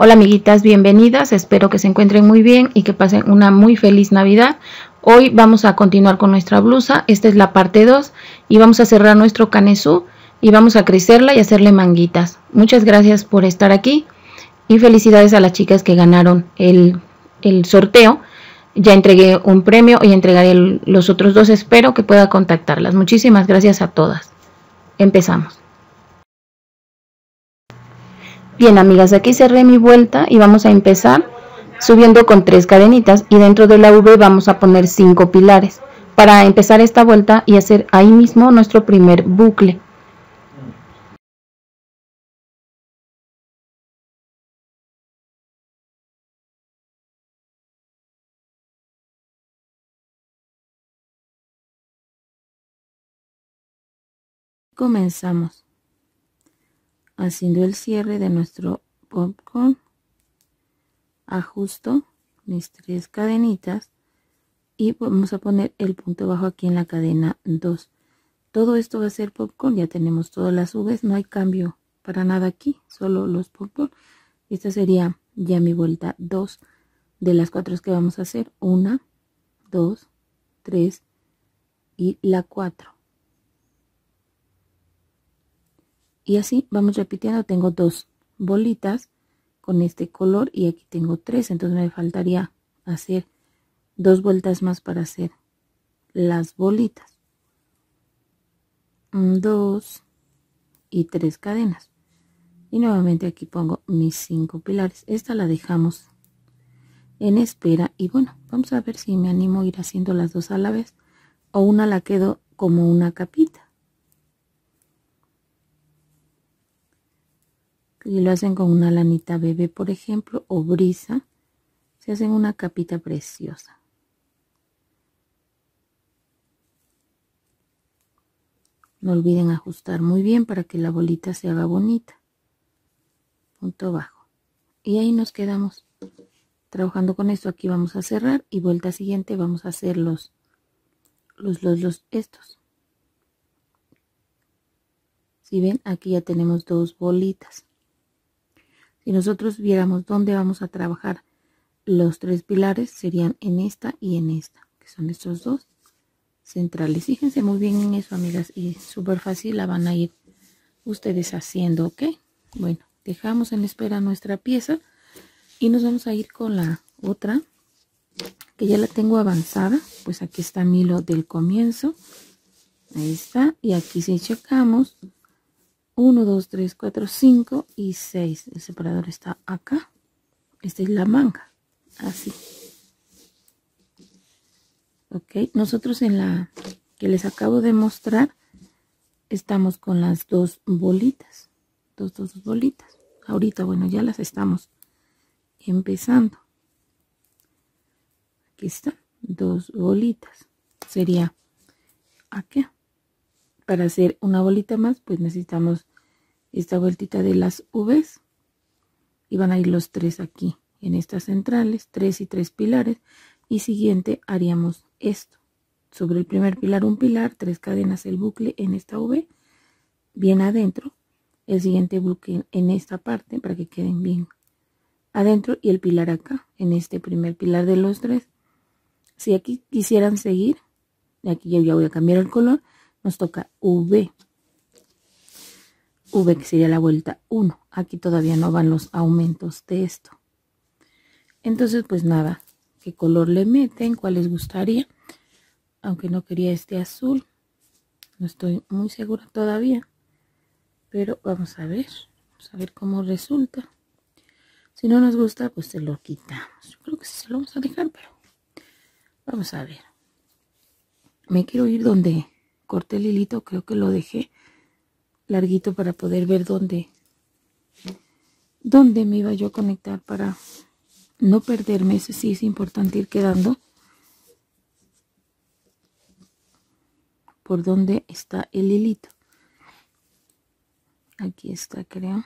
Hola amiguitas, bienvenidas, espero que se encuentren muy bien y que pasen una muy feliz Navidad. Hoy vamos a continuar con nuestra blusa, esta es la parte 2 y vamos a cerrar nuestro canesú y vamos a crecerla y hacerle manguitas. Muchas gracias por estar aquí y felicidades a las chicas que ganaron el, sorteo. Ya entregué un premio y entregaré los otros dos, espero que pueda contactarlas. Muchísimas gracias a todas. Empezamos. Bien amigas, aquí cerré mi vuelta y vamos a empezar subiendo con tres cadenitas y dentro de la V vamos a poner cinco pilares para empezar esta vuelta y hacer ahí mismo nuestro primer bucle. Comenzamos haciendo el cierre de nuestro popcorn ajusto mis tres cadenitas y vamos a poner el punto bajo aquí en la cadena 2 todo esto va a ser popcorn ya tenemos todas las uves no hay cambio para nada aquí solo los popcorn esta sería ya mi vuelta 2 de las cuatro que vamos a hacer una, 2 3 y la 4 y así vamos repitiendo tengo dos bolitas con este color y aquí tengo tres entonces me faltaría hacer dos vueltas más para hacer las bolitas dos y tres cadenas y nuevamente aquí pongo mis cinco pilares esta la dejamos en espera y bueno vamos a ver si me animo a ir haciendo las dos a la vez o una la quedo como una capita Si lo hacen con una lanita bebé, por ejemplo, o brisa, se hacen una capita preciosa. No olviden ajustar muy bien para que la bolita se haga bonita. Punto bajo. Y ahí nos quedamos trabajando con esto. Aquí vamos a cerrar y vuelta siguiente vamos a hacer los, los, los, los estos. Si ven, aquí ya tenemos dos bolitas y nosotros viéramos dónde vamos a trabajar los tres pilares, serían en esta y en esta, que son estos dos centrales. Fíjense muy bien en eso, amigas, y súper fácil la van a ir ustedes haciendo, ¿ok? Bueno, dejamos en espera nuestra pieza y nos vamos a ir con la otra que ya la tengo avanzada pues aquí está mi lo del comienzo ahí está y aquí si checamos 1, 2, 3, 4, 5 y 6. El separador está acá. Esta es la manga. Así. Ok, nosotros en la que les acabo de mostrar, estamos con las dos bolitas. Dos, dos bolitas. Ahorita, bueno, ya las estamos empezando. Aquí están. dos bolitas. Sería aquí para hacer una bolita más pues necesitamos esta vueltita de las V's y van a ir los tres aquí en estas centrales, tres y tres pilares y siguiente haríamos esto, sobre el primer pilar un pilar, tres cadenas el bucle en esta V, bien adentro, el siguiente bucle en esta parte para que queden bien adentro y el pilar acá, en este primer pilar de los tres, si aquí quisieran seguir, aquí yo ya voy a cambiar el color, nos toca V. V que sería la vuelta 1. Aquí todavía no van los aumentos de esto. Entonces, pues nada, qué color le meten, cuál les gustaría. Aunque no quería este azul. No estoy muy segura todavía. Pero vamos a ver. Vamos a ver cómo resulta. Si no nos gusta, pues se lo quitamos. Yo creo que se lo vamos a dejar, pero vamos a ver. Me quiero ir donde corte el hilito, creo que lo dejé larguito para poder ver dónde, dónde me iba yo a conectar para no perderme. Eso sí es importante ir quedando. Por dónde está el hilito. Aquí está, creo.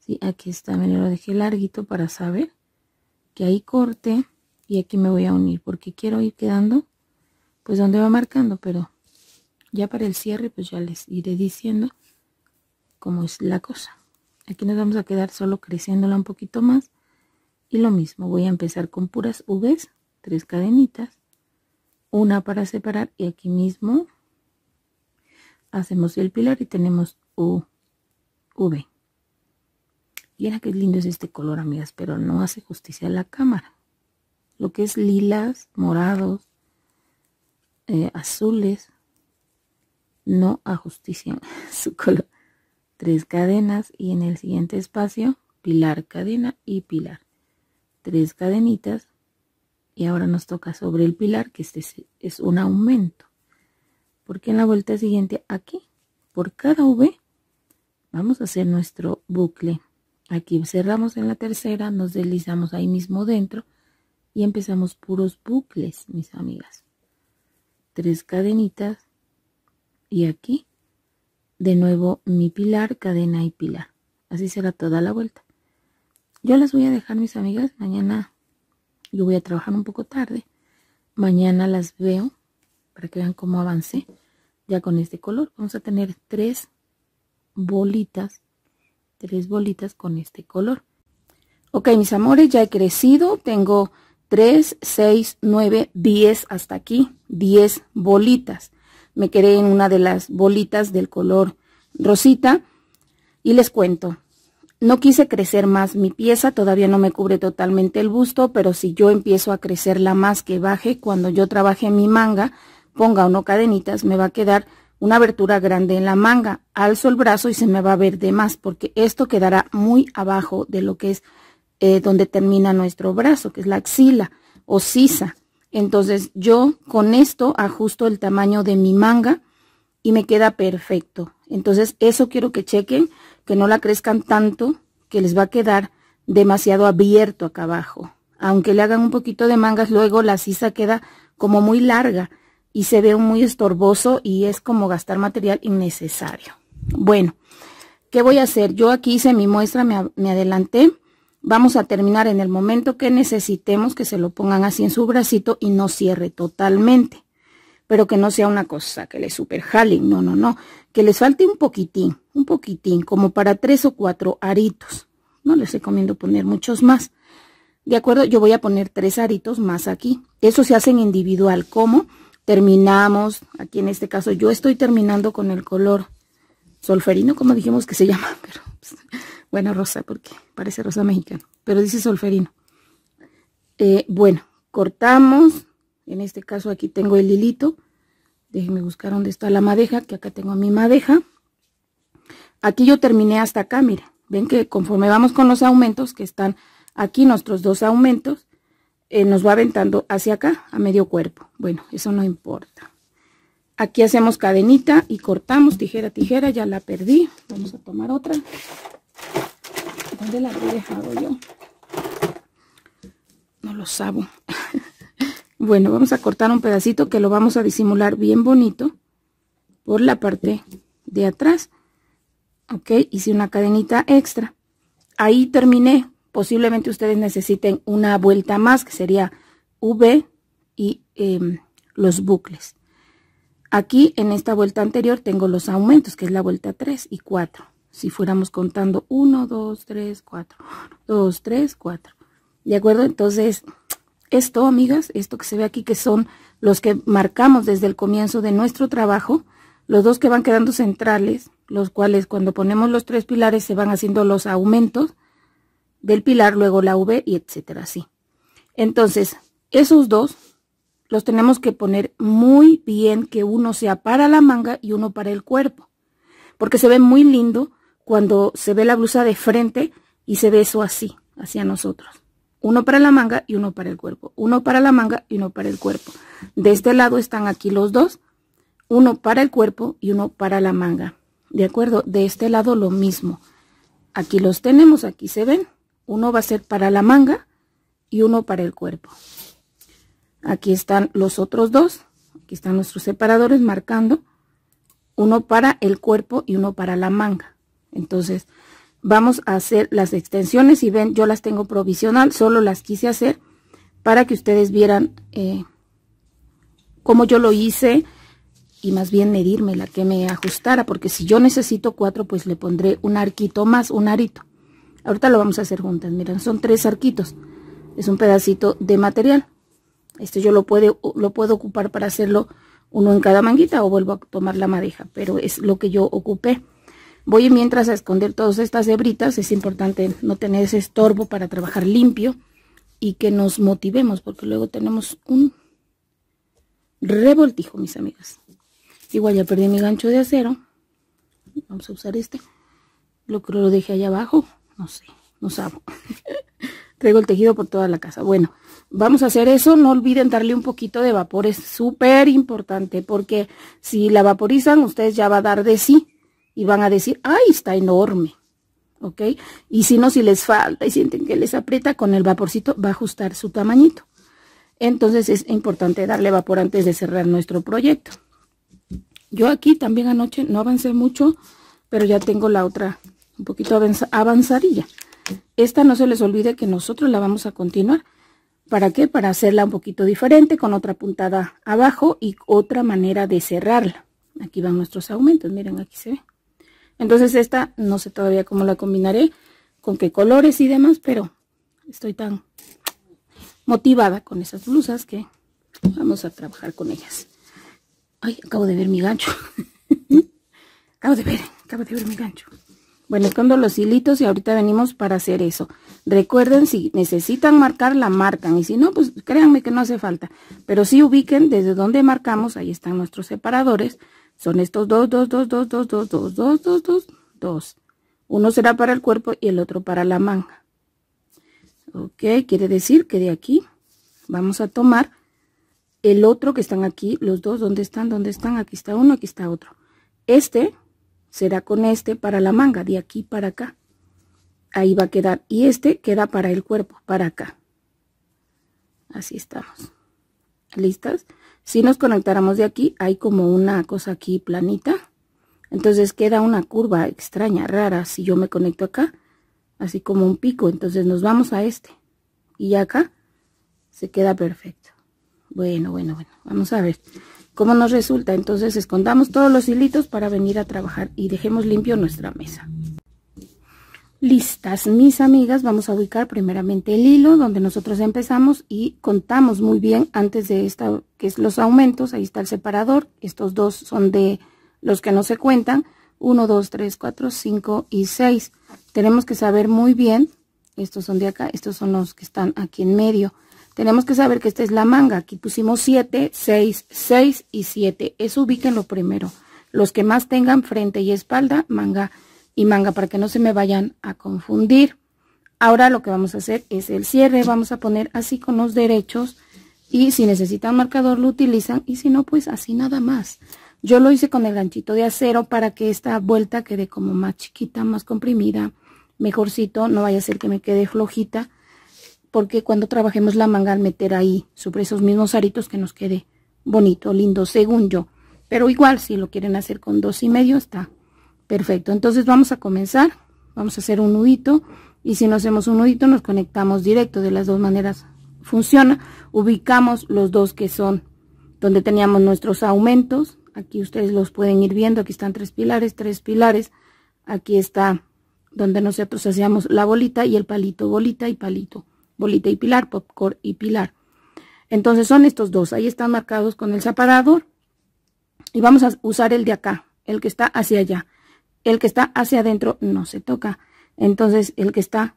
Sí, aquí está. Me lo dejé larguito para saber que ahí corte y aquí me voy a unir porque quiero ir quedando pues donde va marcando, pero ya para el cierre pues ya les iré diciendo cómo es la cosa. Aquí nos vamos a quedar solo creciéndola un poquito más y lo mismo, voy a empezar con puras V's, tres cadenitas, una para separar y aquí mismo hacemos el pilar y tenemos U, V. Y era que lindo es este color, amigas, pero no hace justicia a la cámara. Lo que es lilas, morados, eh, azules no ajustician su color. Tres cadenas y en el siguiente espacio pilar, cadena y pilar. Tres cadenitas y ahora nos toca sobre el pilar que este es un aumento. Porque en la vuelta siguiente aquí, por cada V, vamos a hacer nuestro bucle. Aquí cerramos en la tercera, nos deslizamos ahí mismo dentro y empezamos puros bucles, mis amigas tres cadenitas y aquí de nuevo mi pilar, cadena y pilar. Así será toda la vuelta. Yo las voy a dejar mis amigas mañana. Yo voy a trabajar un poco tarde. Mañana las veo para que vean cómo avancé ya con este color. Vamos a tener tres bolitas, tres bolitas con este color. Ok, mis amores, ya he crecido. Tengo 3, 6, 9, 10 hasta aquí, 10 bolitas. Me quedé en una de las bolitas del color rosita y les cuento. No quise crecer más mi pieza, todavía no me cubre totalmente el busto, pero si yo empiezo a crecerla más que baje, cuando yo trabaje mi manga, ponga o no cadenitas, me va a quedar una abertura grande en la manga. Alzo el brazo y se me va a ver de más, porque esto quedará muy abajo de lo que es eh, donde termina nuestro brazo, que es la axila o sisa. Entonces yo con esto ajusto el tamaño de mi manga y me queda perfecto. Entonces eso quiero que chequen, que no la crezcan tanto, que les va a quedar demasiado abierto acá abajo. Aunque le hagan un poquito de mangas, luego la sisa queda como muy larga y se ve muy estorboso y es como gastar material innecesario. Bueno, ¿qué voy a hacer? Yo aquí hice mi muestra, me adelanté Vamos a terminar en el momento que necesitemos que se lo pongan así en su bracito y no cierre totalmente. Pero que no sea una cosa que le super no, no, no. Que les falte un poquitín, un poquitín, como para tres o cuatro aritos. No les recomiendo poner muchos más. ¿De acuerdo? Yo voy a poner tres aritos más aquí. Eso se hace en individual. ¿Cómo? Terminamos, aquí en este caso yo estoy terminando con el color solferino, como dijimos que se llama, pero... Pues, bueno, rosa, porque parece rosa mexicana, pero dice solferino. Eh, bueno, cortamos. En este caso aquí tengo el hilito. Déjenme buscar dónde está la madeja, que acá tengo mi madeja. Aquí yo terminé hasta acá, mira. Ven que conforme vamos con los aumentos, que están aquí nuestros dos aumentos, eh, nos va aventando hacia acá, a medio cuerpo. Bueno, eso no importa. Aquí hacemos cadenita y cortamos tijera, tijera, ya la perdí. Vamos a tomar otra. ¿Dónde la he dejado yo? No lo sabo. bueno, vamos a cortar un pedacito que lo vamos a disimular bien bonito por la parte de atrás. Ok, hice una cadenita extra. Ahí terminé. Posiblemente ustedes necesiten una vuelta más, que sería V y em, los bucles. Aquí en esta vuelta anterior tengo los aumentos, que es la vuelta 3 y 4 si fuéramos contando 1, 2, 3, 4, 2, 3, 4. ¿De acuerdo? Entonces, esto, amigas, esto que se ve aquí, que son los que marcamos desde el comienzo de nuestro trabajo, los dos que van quedando centrales, los cuales cuando ponemos los tres pilares se van haciendo los aumentos del pilar, luego la V y etcétera, así. Entonces, esos dos los tenemos que poner muy bien, que uno sea para la manga y uno para el cuerpo, porque se ve muy lindo cuando se ve la blusa de frente y se ve eso así, hacia nosotros. Uno para la manga y uno para el cuerpo. Uno para la manga y uno para el cuerpo. De este lado están aquí los dos. Uno para el cuerpo y uno para la manga. ¿De acuerdo? De este lado lo mismo. Aquí los tenemos, aquí se ven. Uno va a ser para la manga y uno para el cuerpo. Aquí están los otros dos. Aquí están nuestros separadores marcando. Uno para el cuerpo y uno para la manga. Entonces, vamos a hacer las extensiones y ven, yo las tengo provisional, solo las quise hacer para que ustedes vieran eh, cómo yo lo hice y más bien medirme la que me ajustara, porque si yo necesito cuatro, pues le pondré un arquito más, un arito. Ahorita lo vamos a hacer juntas, miren, son tres arquitos, es un pedacito de material. Este yo lo, lo puedo ocupar para hacerlo uno en cada manguita o vuelvo a tomar la madeja, pero es lo que yo ocupé. Voy mientras a esconder todas estas hebritas, es importante no tener ese estorbo para trabajar limpio y que nos motivemos, porque luego tenemos un revoltijo, mis amigas. Igual ya perdí mi gancho de acero, vamos a usar este, lo creo lo dejé allá abajo, no sé, no sabo. Traigo el tejido por toda la casa. Bueno, vamos a hacer eso. No olviden darle un poquito de vapor. Es súper importante porque si la vaporizan, ustedes ya va a dar de sí y van a decir, ¡ay, está enorme! ¿Ok? Y si no, si les falta y sienten que les aprieta, con el vaporcito va a ajustar su tamañito. Entonces es importante darle vapor antes de cerrar nuestro proyecto. Yo aquí también anoche no avancé mucho, pero ya tengo la otra un poquito avanzadilla. Esta no se les olvide que nosotros la vamos a continuar. ¿Para qué? Para hacerla un poquito diferente, con otra puntada abajo y otra manera de cerrarla. Aquí van nuestros aumentos, miren, aquí se ve. Entonces esta no sé todavía cómo la combinaré, con qué colores y demás, pero estoy tan motivada con esas blusas que vamos a trabajar con ellas. Ay, acabo de ver mi gancho. acabo de ver, acabo de ver mi gancho. Bueno, escondo los hilitos y ahorita venimos para hacer eso. Recuerden, si necesitan marcar, la marcan. Y si no, pues créanme que no hace falta. Pero sí ubiquen desde donde marcamos, ahí están nuestros separadores son estos dos, dos, dos, dos, dos, dos, dos, dos, dos, dos, dos. Uno será para el cuerpo y el otro para la manga. Ok, quiere decir que de aquí vamos a tomar el otro que están aquí, los dos, ¿dónde están? ¿Dónde están? Aquí está uno, aquí está otro. Este será con este para la manga, de aquí para acá. Ahí va a quedar. Y este queda para el cuerpo, para acá. Así estamos. ¿Listas? Si nos conectáramos de aquí, hay como una cosa aquí planita. Entonces queda una curva extraña, rara, si yo me conecto acá, así como un pico. Entonces nos vamos a este y acá se queda perfecto. Bueno, bueno, bueno, vamos a ver cómo nos resulta. Entonces escondamos todos los hilitos para venir a trabajar y dejemos limpio nuestra mesa. Listas, mis amigas, vamos a ubicar primeramente el hilo donde nosotros empezamos y contamos muy bien antes de esta, que es los aumentos, ahí está el separador, estos dos son de los que no se cuentan, 1, 2, 3, 4, 5 y 6. Tenemos que saber muy bien, estos son de acá, estos son los que están aquí en medio. Tenemos que saber que esta es la manga, aquí pusimos 7, 6, 6 y 7, eso ubíquenlo primero. Los que más tengan frente y espalda, manga y manga para que no se me vayan a confundir. Ahora lo que vamos a hacer es el cierre, vamos a poner así con los derechos y si necesitan marcador lo utilizan y si no pues así nada más. Yo lo hice con el ganchito de acero para que esta vuelta quede como más chiquita, más comprimida, mejorcito, no vaya a ser que me quede flojita porque cuando trabajemos la manga al meter ahí sobre esos mismos aritos que nos quede bonito, lindo, según yo. Pero igual, si lo quieren hacer con dos y medio, está Perfecto, entonces vamos a comenzar. Vamos a hacer un nudito y si no hacemos un nudito nos conectamos directo. De las dos maneras funciona. Ubicamos los dos que son donde teníamos nuestros aumentos. Aquí ustedes los pueden ir viendo. Aquí están tres pilares, tres pilares. Aquí está donde nosotros hacíamos la bolita y el palito, bolita y palito, bolita y pilar, popcorn y pilar. Entonces son estos dos, ahí están marcados con el separador y vamos a usar el de acá, el que está hacia allá el que está hacia adentro no se toca. Entonces el que está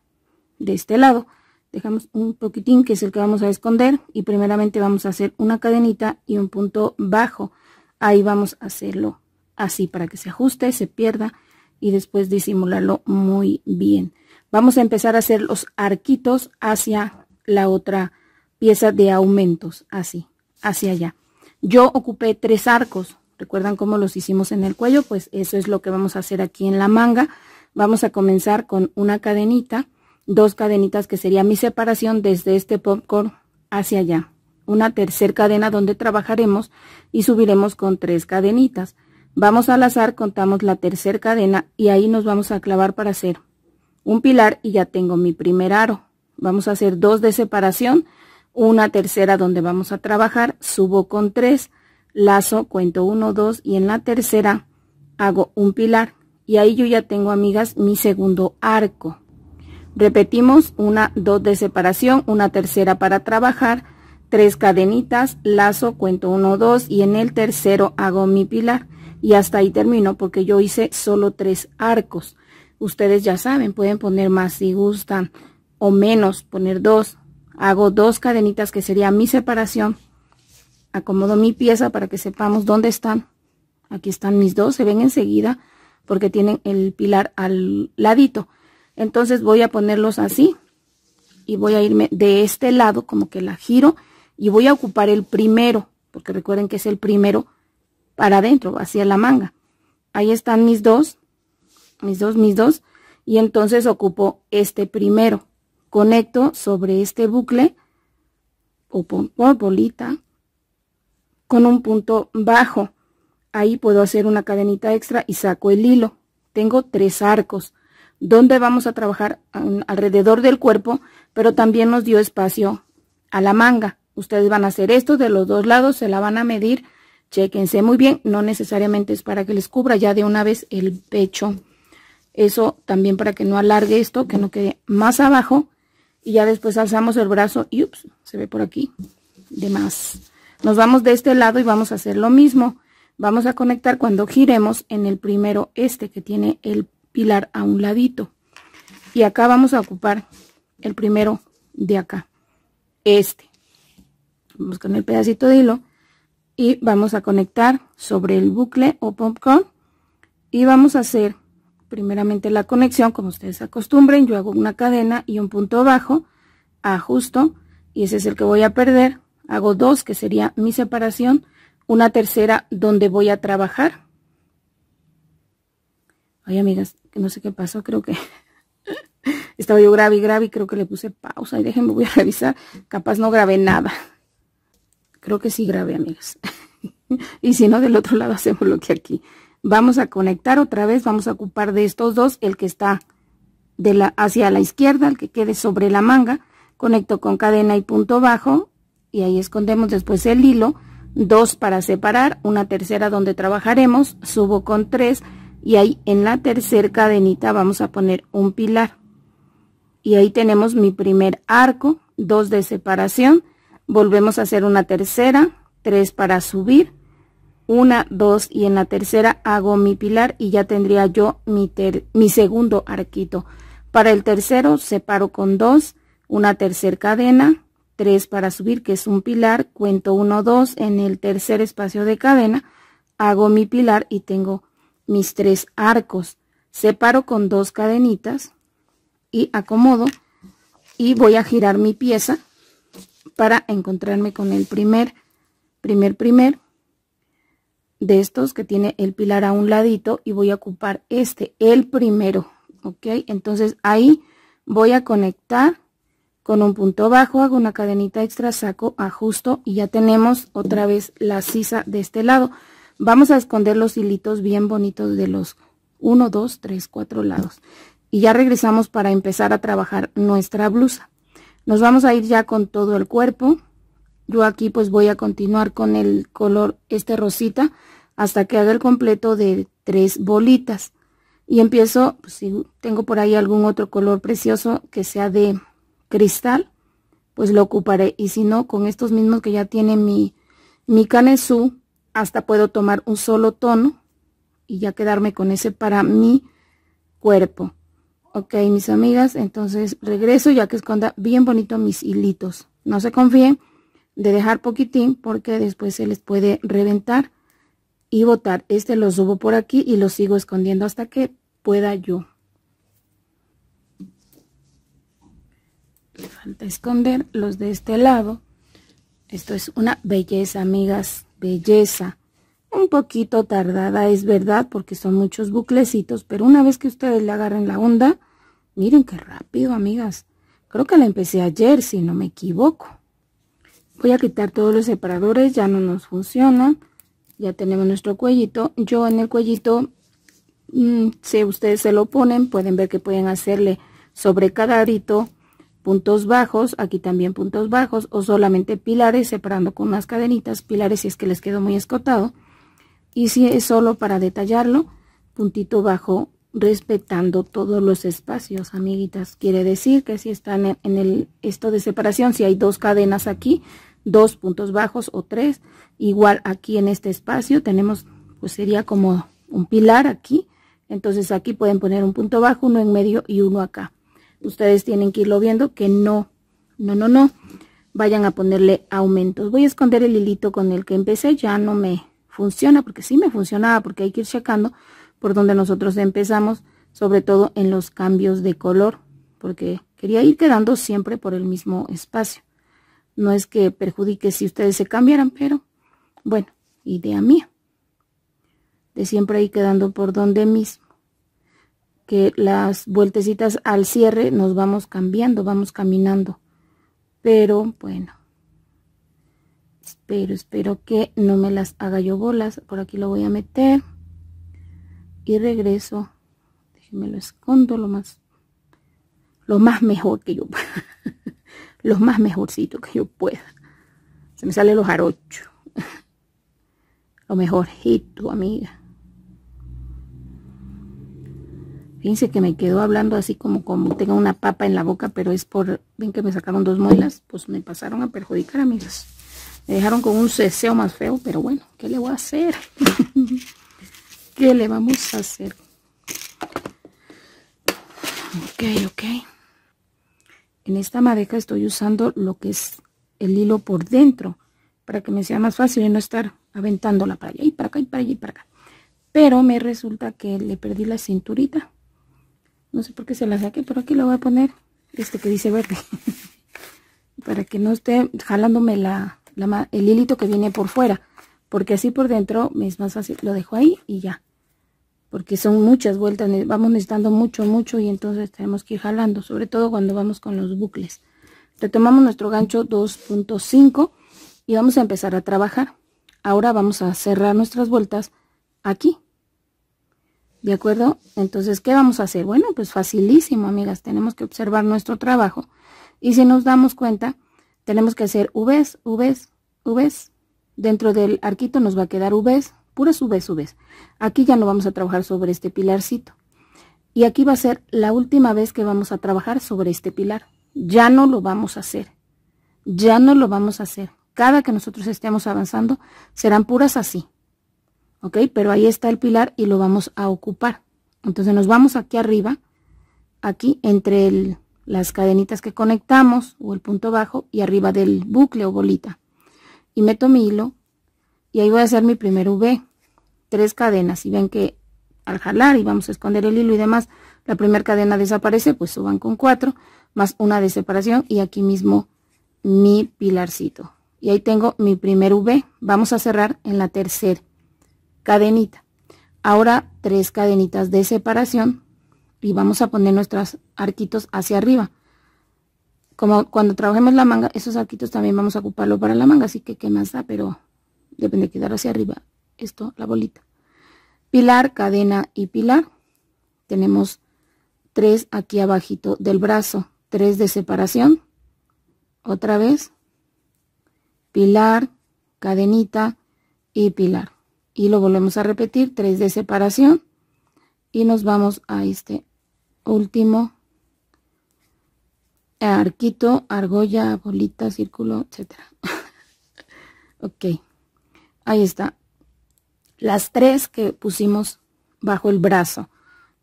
de este lado, dejamos un poquitín que es el que vamos a esconder y primeramente vamos a hacer una cadenita y un punto bajo. Ahí vamos a hacerlo así para que se ajuste, se pierda y después disimularlo muy bien. Vamos a empezar a hacer los arquitos hacia la otra pieza de aumentos, así, hacia allá. Yo ocupé tres arcos, ¿Recuerdan cómo los hicimos en el cuello? Pues eso es lo que vamos a hacer aquí en la manga. Vamos a comenzar con una cadenita, dos cadenitas que sería mi separación desde este popcorn hacia allá. Una tercera cadena donde trabajaremos y subiremos con tres cadenitas. Vamos al azar, contamos la tercera cadena y ahí nos vamos a clavar para hacer un pilar y ya tengo mi primer aro. Vamos a hacer dos de separación, una tercera donde vamos a trabajar, subo con tres, lazo, cuento 1, 2 y en la tercera hago un pilar. Y ahí yo ya tengo, amigas, mi segundo arco. Repetimos una, dos de separación, una tercera para trabajar, tres cadenitas, lazo, cuento 1, 2 y en el tercero hago mi pilar. Y hasta ahí termino porque yo hice solo tres arcos. Ustedes ya saben, pueden poner más si gustan o menos, poner dos. Hago dos cadenitas que sería mi separación acomodo mi pieza para que sepamos dónde están. Aquí están mis dos, se ven enseguida porque tienen el pilar al ladito. Entonces voy a ponerlos así y voy a irme de este lado, como que la giro y voy a ocupar el primero, porque recuerden que es el primero para adentro, hacia la manga. Ahí están mis dos, mis dos, mis dos, y entonces ocupo este primero. Conecto sobre este bucle o por bolita con un punto bajo. Ahí puedo hacer una cadenita extra y saco el hilo. Tengo tres arcos donde vamos a trabajar alrededor del cuerpo, pero también nos dio espacio a la manga. Ustedes van a hacer esto de los dos lados, se la van a medir. Chequense muy bien, no necesariamente es para que les cubra ya de una vez el pecho. Eso también para que no alargue esto, que no quede más abajo. Y ya después alzamos el brazo y ups, se ve por aquí de más. Nos vamos de este lado y vamos a hacer lo mismo. Vamos a conectar cuando giremos en el primero este que tiene el pilar a un ladito. Y acá vamos a ocupar el primero de acá, este. Vamos con el pedacito de hilo y vamos a conectar sobre el bucle o popcorn y vamos a hacer primeramente la conexión como ustedes acostumbren. Yo hago una cadena y un punto bajo, ajusto y ese es el que voy a perder hago dos, que sería mi separación, una tercera donde voy a trabajar. Ay, amigas, que no sé qué pasó, creo que estaba yo grave y grave y creo que le puse pausa. Y déjenme, voy a revisar, capaz no grabé nada. Creo que sí grabé, amigas. y si no, del otro lado hacemos lo que aquí. Vamos a conectar otra vez, vamos a ocupar de estos dos el que está de la, hacia la izquierda, el que quede sobre la manga. Conecto con cadena y punto bajo, y ahí escondemos después el hilo, dos para separar, una tercera donde trabajaremos, subo con tres y ahí en la tercera cadenita vamos a poner un pilar. Y ahí tenemos mi primer arco, dos de separación, volvemos a hacer una tercera, tres para subir, una, dos y en la tercera hago mi pilar y ya tendría yo mi, mi segundo arquito. Para el tercero separo con dos, una tercer cadena, 3 para subir, que es un pilar, cuento 1, 2, en el tercer espacio de cadena hago mi pilar y tengo mis tres arcos. Separo con dos cadenitas y acomodo y voy a girar mi pieza para encontrarme con el primer, primer, primer de estos que tiene el pilar a un ladito y voy a ocupar este, el primero, ¿ok? Entonces ahí voy a conectar con un punto bajo, hago una cadenita extra, saco, ajusto y ya tenemos otra vez la sisa de este lado. Vamos a esconder los hilitos bien bonitos de los 1, 2, 3, 4 lados. Y ya regresamos para empezar a trabajar nuestra blusa. Nos vamos a ir ya con todo el cuerpo. Yo aquí pues voy a continuar con el color este rosita hasta que haga el completo de tres bolitas. Y empiezo, pues, si tengo por ahí algún otro color precioso que sea de cristal, pues lo ocuparé. Y si no, con estos mismos que ya tiene mi, mi canesú, hasta puedo tomar un solo tono y ya quedarme con ese para mi cuerpo. Ok, mis amigas, entonces regreso ya que esconda bien bonito mis hilitos. No se confíen de dejar poquitín porque después se les puede reventar y botar. Este lo subo por aquí y lo sigo escondiendo hasta que pueda yo. le falta esconder los de este lado. Esto es una belleza, amigas, belleza. Un poquito tardada, es verdad, porque son muchos buclecitos, pero una vez que ustedes le agarren la onda, miren qué rápido, amigas. Creo que la empecé ayer, si no me equivoco. Voy a quitar todos los separadores, ya no nos funciona Ya tenemos nuestro cuellito. Yo en el cuellito, mm, si ustedes se lo ponen, pueden ver que pueden hacerle sobre cada puntos bajos, aquí también puntos bajos, o solamente pilares, separando con unas cadenitas, pilares si es que les quedó muy escotado. Y si es solo para detallarlo, puntito bajo, respetando todos los espacios, amiguitas. Quiere decir que si están en el esto de separación, si hay dos cadenas aquí, dos puntos bajos o tres, igual aquí en este espacio tenemos, pues sería como un pilar aquí. Entonces aquí pueden poner un punto bajo, uno en medio y uno acá ustedes tienen que irlo viendo que no, no, no, no, vayan a ponerle aumentos. Voy a esconder el hilito con el que empecé, ya no me funciona, porque sí me funcionaba, porque hay que ir checando por donde nosotros empezamos, sobre todo en los cambios de color, porque quería ir quedando siempre por el mismo espacio. No es que perjudique si ustedes se cambiaran, pero bueno, idea mía. De siempre ir quedando por donde mismo las vueltecitas al cierre nos vamos cambiando, vamos caminando. Pero bueno, espero, espero que no me las haga yo bolas. Por aquí lo voy a meter y regreso. Déjenme lo escondo lo más, lo más mejor que yo lo más mejorcito que yo pueda. Se me sale los jarochos. Lo mejorcito, amiga. Fíjense que me quedó hablando así como como tenga una papa en la boca, pero es por, ven que me sacaron dos muelas, pues me pasaron a perjudicar, amigas. Me dejaron con un ceseo más feo, pero bueno, ¿qué le voy a hacer? ¿Qué le vamos a hacer? Ok, ok. En esta madeja estoy usando lo que es el hilo por dentro, para que me sea más fácil y no estar aventándola para allá y para acá y para allá y para acá. Pero me resulta que le perdí la cinturita no sé por qué se la saqué, pero aquí lo voy a poner este que dice verde. para que no esté jalándome la, la, el hilito que viene por fuera. Porque así por dentro es más fácil. Lo dejo ahí y ya. Porque son muchas vueltas. Vamos necesitando mucho, mucho. Y entonces tenemos que ir jalando. Sobre todo cuando vamos con los bucles. Retomamos nuestro gancho 2.5. Y vamos a empezar a trabajar. Ahora vamos a cerrar nuestras vueltas aquí. ¿De acuerdo? Entonces, ¿qué vamos a hacer? Bueno, pues facilísimo, amigas. Tenemos que observar nuestro trabajo. Y si nos damos cuenta, tenemos que hacer Vs, Vs, Vs. Dentro del arquito nos va a quedar Vs, puras Vs, Vs. Aquí ya no vamos a trabajar sobre este pilarcito. Y aquí va a ser la última vez que vamos a trabajar sobre este pilar. Ya no lo vamos a hacer. Ya no lo vamos a hacer. Cada que nosotros estemos avanzando, serán puras así. ¿ok? Pero ahí está el pilar y lo vamos a ocupar. Entonces nos vamos aquí arriba, aquí entre las cadenitas que conectamos o el punto bajo y arriba del bucle o bolita. Y meto mi hilo y ahí voy a hacer mi primer V, tres cadenas. Y ven que al jalar y vamos a esconder el hilo y demás, la primera cadena desaparece, pues suban con cuatro, más una de separación y aquí mismo mi pilarcito. Y ahí tengo mi primer V, vamos a cerrar en la tercera cadenita. Ahora tres cadenitas de separación y vamos a poner nuestros arquitos hacia arriba. Como cuando trabajemos la manga, esos arquitos también vamos a ocuparlo para la manga, así que qué más da, pero depende de quedar hacia arriba. Esto, la bolita. Pilar, cadena y pilar. Tenemos tres aquí abajito del brazo, tres de separación. Otra vez, pilar, cadenita y pilar y lo volvemos a repetir tres de separación y nos vamos a este último arquito, argolla, bolita, círculo, etcétera. ok, ahí está. Las tres que pusimos bajo el brazo.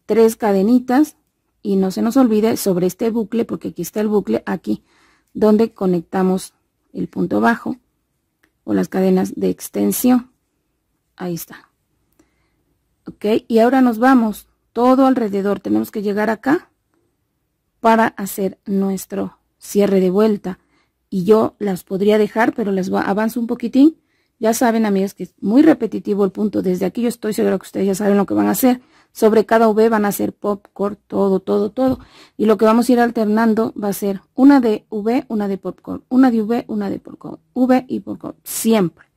Tres cadenitas y no se nos olvide sobre este bucle, porque aquí está el bucle, aquí, donde conectamos el punto bajo o las cadenas de extensión. Ahí está. Ok, y ahora nos vamos todo alrededor. Tenemos que llegar acá para hacer nuestro cierre de vuelta. Y yo las podría dejar, pero las avanzo un poquitín. Ya saben, amigos, que es muy repetitivo el punto. Desde aquí yo estoy segura que ustedes ya saben lo que van a hacer. Sobre cada V van a hacer popcorn, todo, todo, todo. Y lo que vamos a ir alternando va a ser una de V, una de popcorn, una de V, una de popcorn, V y popcorn, siempre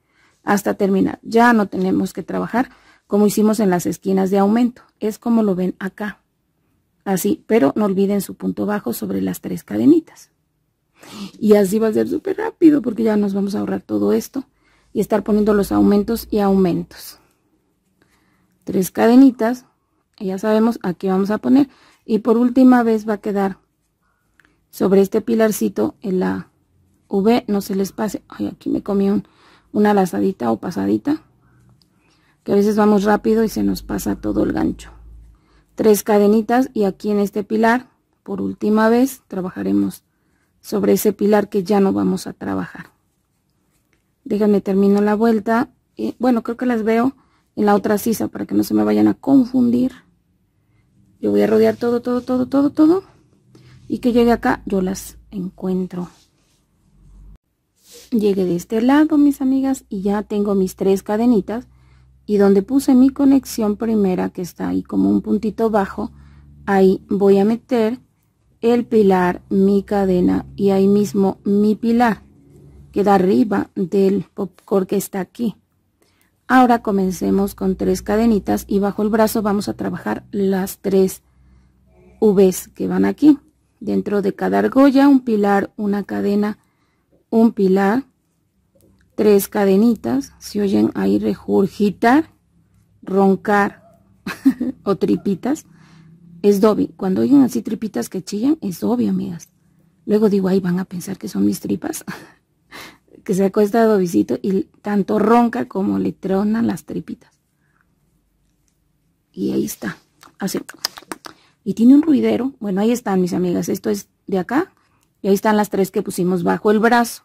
hasta terminar. Ya no tenemos que trabajar como hicimos en las esquinas de aumento. Es como lo ven acá. Así, pero no olviden su punto bajo sobre las tres cadenitas. Y así va a ser súper rápido porque ya nos vamos a ahorrar todo esto y estar poniendo los aumentos y aumentos. Tres cadenitas, y ya sabemos, aquí vamos a poner. Y por última vez va a quedar sobre este pilarcito en la V, no se les pase. Ay, aquí me comí un una lazadita o pasadita, que a veces vamos rápido y se nos pasa todo el gancho. Tres cadenitas y aquí en este pilar, por última vez, trabajaremos sobre ese pilar que ya no vamos a trabajar. Déjenme termino la vuelta. bueno, creo que las veo en la otra sisa para que no se me vayan a confundir. Yo voy a rodear todo, todo, todo, todo, todo. Y que llegue acá, yo las encuentro llegué de este lado mis amigas y ya tengo mis tres cadenitas y donde puse mi conexión primera que está ahí como un puntito bajo ahí voy a meter el pilar mi cadena y ahí mismo mi pilar queda arriba del popcorn que está aquí ahora comencemos con tres cadenitas y bajo el brazo vamos a trabajar las tres V's que van aquí dentro de cada argolla un pilar una cadena un pilar, tres cadenitas, si oyen ahí regurgitar, roncar o tripitas, es Dobby. Cuando oyen así tripitas que chillan, es Dobby, amigas. Luego digo, ahí van a pensar que son mis tripas, que se acuesta Dobbycito y tanto ronca como le tronan las tripitas. Y ahí está, así. Y tiene un ruidero, bueno, ahí están mis amigas, esto es de acá y ahí están las tres que pusimos bajo el brazo.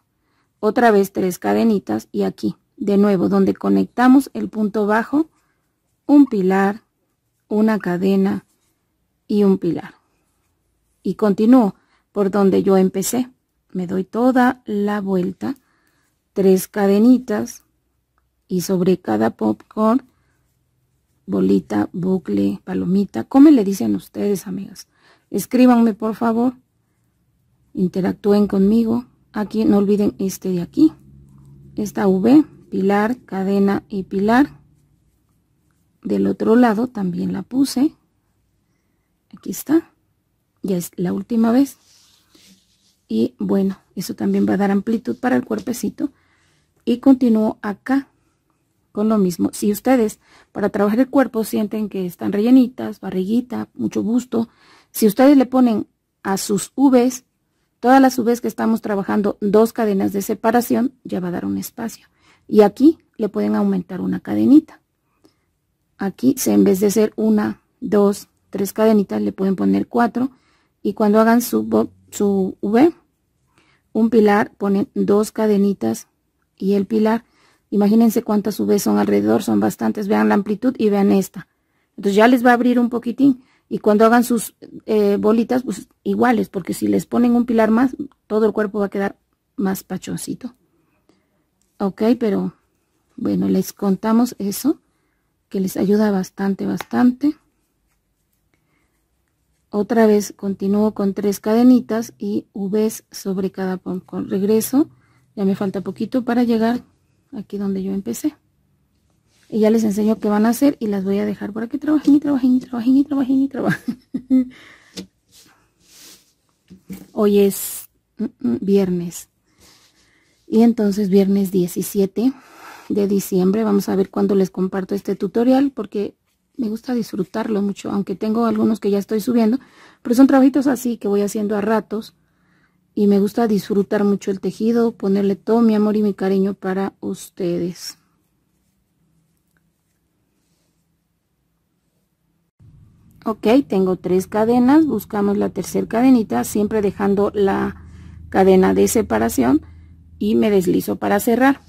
Otra vez tres cadenitas y aquí, de nuevo, donde conectamos el punto bajo, un pilar, una cadena y un pilar. Y continúo por donde yo empecé. Me doy toda la vuelta, tres cadenitas y sobre cada popcorn, bolita, bucle, palomita, ¿cómo le dicen ustedes, amigas? Escríbanme, por favor interactúen conmigo. Aquí no olviden este de aquí. Esta V, pilar, cadena y pilar. Del otro lado también la puse. Aquí está. Ya es la última vez. Y bueno, eso también va a dar amplitud para el cuerpecito. Y continúo acá con lo mismo. Si ustedes para trabajar el cuerpo sienten que están rellenitas, barriguita, mucho gusto, si ustedes le ponen a sus Vs Todas las UVs que estamos trabajando dos cadenas de separación, ya va a dar un espacio. Y aquí le pueden aumentar una cadenita. Aquí, en vez de ser una, dos, tres cadenitas, le pueden poner cuatro. Y cuando hagan su, su V, un pilar, ponen dos cadenitas y el pilar. Imagínense cuántas V son alrededor, son bastantes. Vean la amplitud y vean esta. Entonces ya les va a abrir un poquitín y cuando hagan sus eh, bolitas, pues iguales, porque si les ponen un pilar más, todo el cuerpo va a quedar más pachoncito. Ok, pero bueno, les contamos eso, que les ayuda bastante, bastante. Otra vez continúo con tres cadenitas y Vs sobre cada pompón. Con regreso, ya me falta poquito para llegar aquí donde yo empecé. Y ya les enseño qué van a hacer y las voy a dejar para que trabajen y trabajen y trabajen y trabajen y trabajen. Hoy es mm, mm, viernes. Y entonces viernes 17 de diciembre. Vamos a ver cuándo les comparto este tutorial porque me gusta disfrutarlo mucho, aunque tengo algunos que ya estoy subiendo, pero son trabajitos así que voy haciendo a ratos y me gusta disfrutar mucho el tejido, ponerle todo mi amor y mi cariño para ustedes. ok tengo tres cadenas buscamos la tercera cadenita siempre dejando la cadena de separación y me deslizo para cerrar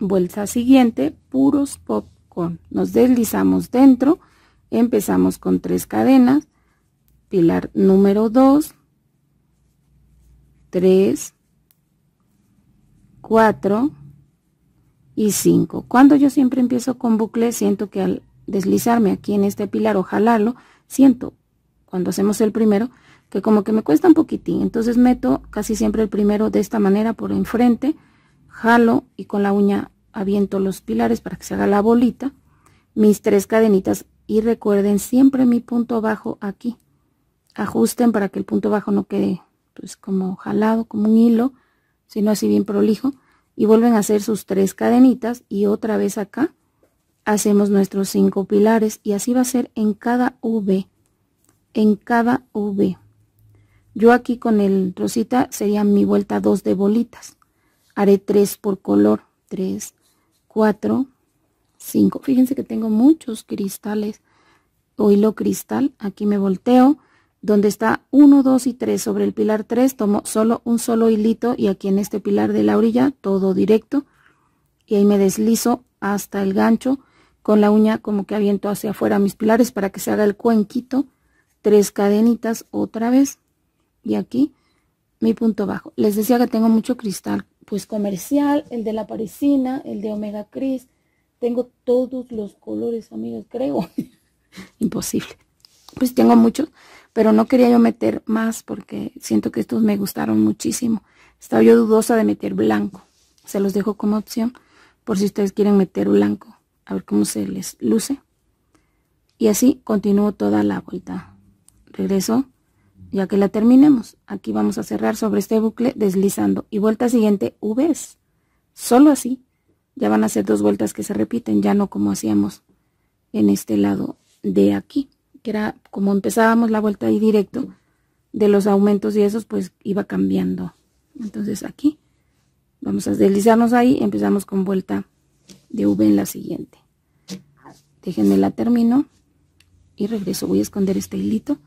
vuelta siguiente puros popcorn nos deslizamos dentro empezamos con tres cadenas pilar número 2 3 4 y 5 cuando yo siempre empiezo con bucle siento que al deslizarme aquí en este pilar o jalarlo siento cuando hacemos el primero que como que me cuesta un poquitín. Entonces meto casi siempre el primero de esta manera por enfrente, jalo y con la uña aviento los pilares para que se haga la bolita, mis tres cadenitas y recuerden siempre mi punto bajo aquí. Ajusten para que el punto bajo no quede pues como jalado, como un hilo, sino así bien prolijo. Y vuelven a hacer sus tres cadenitas y otra vez acá hacemos nuestros cinco pilares y así va a ser en cada V, en cada V. Yo aquí con el rosita sería mi vuelta dos de bolitas. Haré tres por color, 3, 4, 5. Fíjense que tengo muchos cristales o hilo cristal. Aquí me volteo, donde está 1, 2 y 3 sobre el pilar 3, tomo solo un solo hilito y aquí en este pilar de la orilla todo directo y ahí me deslizo hasta el gancho con la uña como que aviento hacia afuera mis pilares para que se haga el cuenquito. Tres cadenitas otra vez. Y aquí mi punto bajo. Les decía que tengo mucho cristal pues comercial, el de la parisina, el de Omega Cris. Tengo todos los colores, amigos, creo. Imposible. Pues tengo muchos, pero no quería yo meter más porque siento que estos me gustaron muchísimo. Estaba yo dudosa de meter blanco. Se los dejo como opción por si ustedes quieren meter blanco a ver cómo se les luce y así continúo toda la vuelta regreso ya que la terminemos aquí vamos a cerrar sobre este bucle deslizando y vuelta siguiente V solo así ya van a ser dos vueltas que se repiten ya no como hacíamos en este lado de aquí que era como empezábamos la vuelta ahí directo de los aumentos y esos pues iba cambiando entonces aquí vamos a deslizarnos ahí empezamos con vuelta de V en la siguiente. Déjenme la termino y regreso. Voy a esconder este hilito.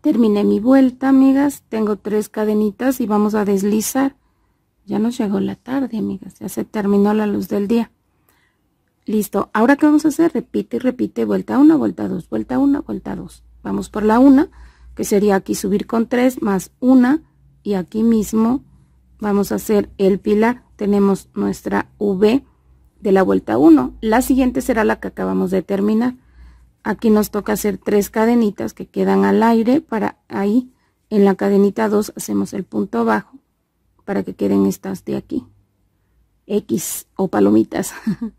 Terminé mi vuelta, amigas. Tengo tres cadenitas y vamos a deslizar. Ya nos llegó la tarde, amigas. Ya se terminó la luz del día. Listo. Ahora, ¿qué vamos a hacer? Repite y repite. Vuelta 1, vuelta 2, vuelta 1, vuelta 2. Vamos por la 1, que sería aquí subir con 3 más 1. Y aquí mismo vamos a hacer el pilar tenemos nuestra V de la vuelta 1. La siguiente será la que acabamos de terminar. Aquí nos toca hacer tres cadenitas que quedan al aire para ahí. En la cadenita 2 hacemos el punto bajo para que queden estas de aquí. X o palomitas.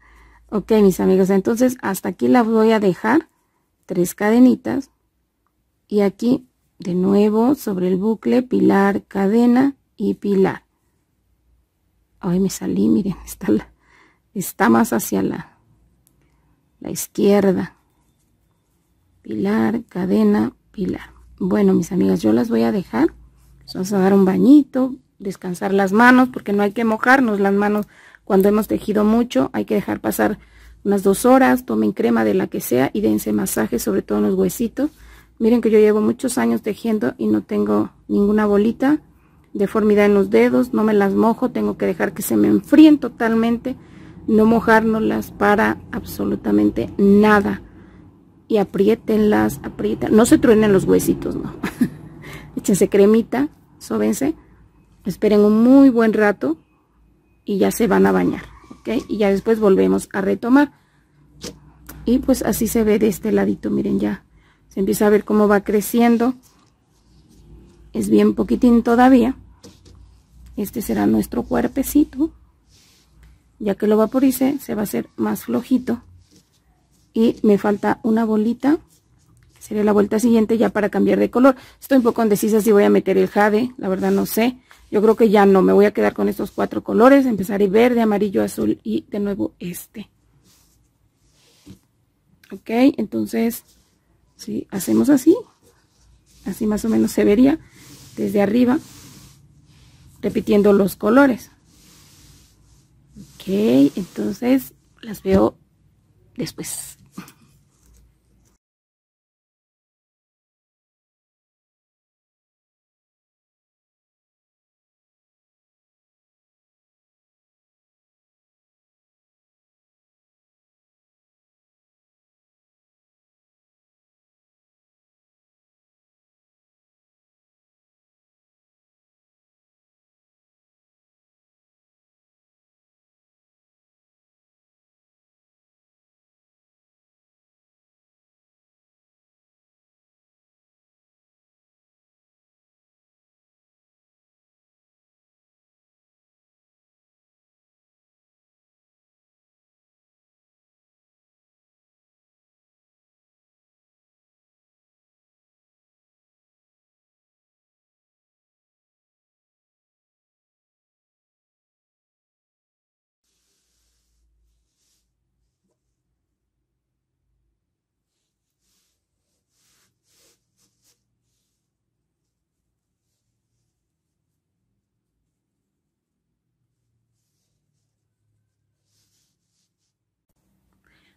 ok, mis amigos, entonces hasta aquí la voy a dejar. Tres cadenitas. Y aquí de nuevo sobre el bucle, pilar, cadena y pilar. Ay, me salí, miren, está, está más hacia la, la izquierda. Pilar, cadena, pilar. Bueno, mis amigas, yo las voy a dejar. vamos a dar un bañito, descansar las manos, porque no hay que mojarnos las manos cuando hemos tejido mucho. Hay que dejar pasar unas dos horas, tomen crema de la que sea y dense masaje, sobre todo en los huesitos. Miren que yo llevo muchos años tejiendo y no tengo ninguna bolita deformidad en los dedos, no me las mojo, tengo que dejar que se me enfríen totalmente, no mojárnoslas para absolutamente nada. Y apriétenlas, apriétenlas, no se truenen los huesitos, no. Échense cremita, sóbense, esperen un muy buen rato y ya se van a bañar, ¿ok? Y ya después volvemos a retomar. Y pues así se ve de este ladito, miren ya. Se empieza a ver cómo va creciendo es bien poquitín todavía. Este será nuestro cuerpecito. Ya que lo vaporice se va a hacer más flojito. Y me falta una bolita. Sería la vuelta siguiente ya para cambiar de color. Estoy un poco indecisa si voy a meter el jade. La verdad no sé. Yo creo que ya no. Me voy a quedar con estos cuatro colores. Empezaré verde, amarillo, azul y de nuevo este. Ok, entonces si hacemos así, así más o menos se vería desde arriba, repitiendo los colores. Ok, entonces las veo después.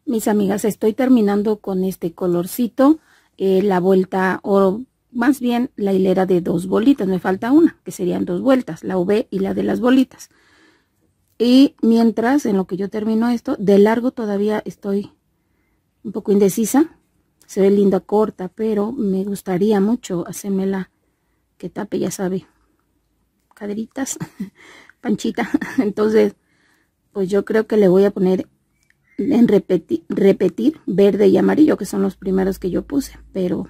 Mis amigas, estoy terminando con este colorcito, eh, la vuelta o más bien la hilera de dos bolitas, me falta una, que serían dos vueltas, la V y la de las bolitas. Y mientras, en lo que yo termino esto, de largo todavía estoy un poco indecisa. Se ve linda corta, pero me gustaría mucho hacérmela que tape, ya sabe, caderitas, panchita. Entonces, pues yo creo que le voy a poner en repetir, repetir verde y amarillo, que son los primeros que yo puse, pero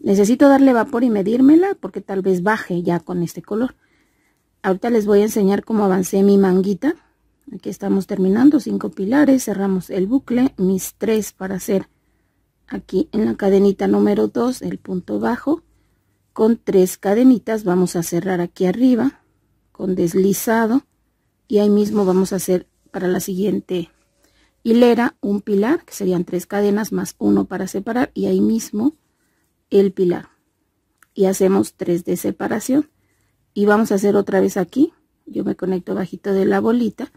necesito darle vapor y medírmela porque tal vez baje ya con este color. Ahorita les voy a enseñar cómo avancé mi manguita. Aquí estamos terminando, cinco pilares, cerramos el bucle, mis tres para hacer aquí en la cadenita número 2 el punto bajo. Con tres cadenitas vamos a cerrar aquí arriba con deslizado y ahí mismo vamos a hacer para la siguiente hilera un pilar, que serían tres cadenas más uno para separar, y ahí mismo el pilar. Y hacemos tres de separación. Y vamos a hacer otra vez aquí. Yo me conecto bajito de la bolita,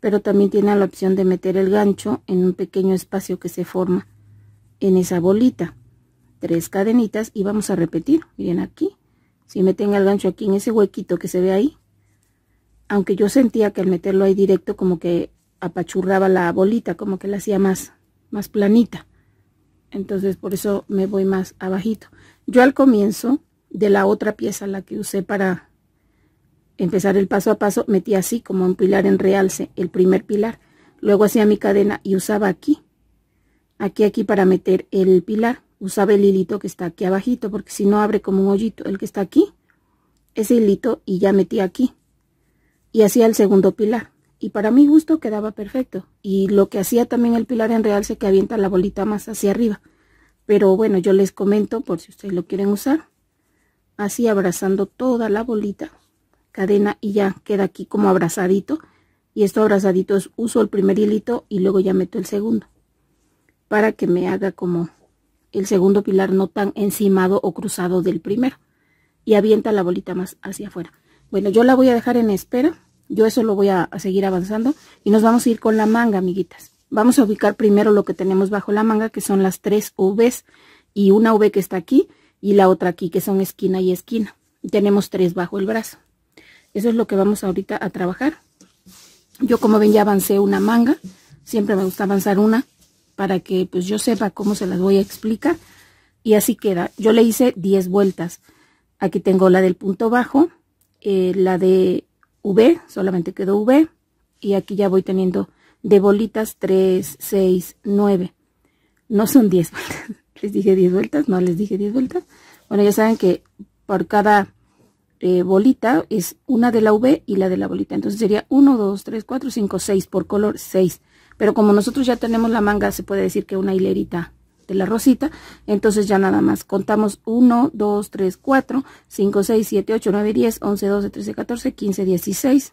pero también tiene la opción de meter el gancho en un pequeño espacio que se forma en esa bolita. Tres cadenitas y vamos a repetir. Miren aquí. Si meten el gancho aquí en ese huequito que se ve ahí, aunque yo sentía que al meterlo ahí directo como que apachurraba la bolita, como que la hacía más, más planita. Entonces por eso me voy más abajito. Yo al comienzo de la otra pieza, la que usé para empezar el paso a paso, metí así como un pilar en realce, el primer pilar. Luego hacía mi cadena y usaba aquí, aquí, aquí para meter el pilar. Usaba el hilito que está aquí abajito, porque si no abre como un hoyito. El que está aquí, ese hilito, y ya metí aquí. Y hacía el segundo pilar y para mi gusto quedaba perfecto. Y lo que hacía también el pilar en realce que avienta la bolita más hacia arriba. Pero bueno, yo les comento por si ustedes lo quieren usar. Así abrazando toda la bolita, cadena y ya queda aquí como abrazadito. Y esto abrazadito es uso el primer hilito y luego ya meto el segundo. Para que me haga como el segundo pilar no tan encimado o cruzado del primero. Y avienta la bolita más hacia afuera. Bueno, yo la voy a dejar en espera yo eso lo voy a, seguir avanzando y nos vamos a ir con la manga, amiguitas. Vamos a ubicar primero lo que tenemos bajo la manga, que son las tres Vs y una V que está aquí y la otra aquí, que son esquina y esquina. tenemos tres bajo el brazo. Eso es lo que vamos ahorita a trabajar. Yo como ven ya avancé una manga, siempre me gusta avanzar una para que pues yo sepa cómo se las voy a explicar. Y así queda. Yo le hice 10 vueltas. Aquí tengo la del punto bajo, eh, la de V, solamente quedó V, y aquí ya voy teniendo de bolitas 3, 6, 9. No son 10 vueltas, les dije 10 vueltas, no les dije 10 vueltas. Bueno, ya saben que por cada eh, bolita es una de la V y la de la bolita. Entonces sería 1, 2, 3, 4, 5, 6 por color 6. Pero como nosotros ya tenemos la manga, se puede decir que una hilerita de la rosita, entonces ya nada más contamos 1, 2, 3, 4, 5, 6, 7, 8, 9, 10, 11, 12, 13, 14, 15, 16,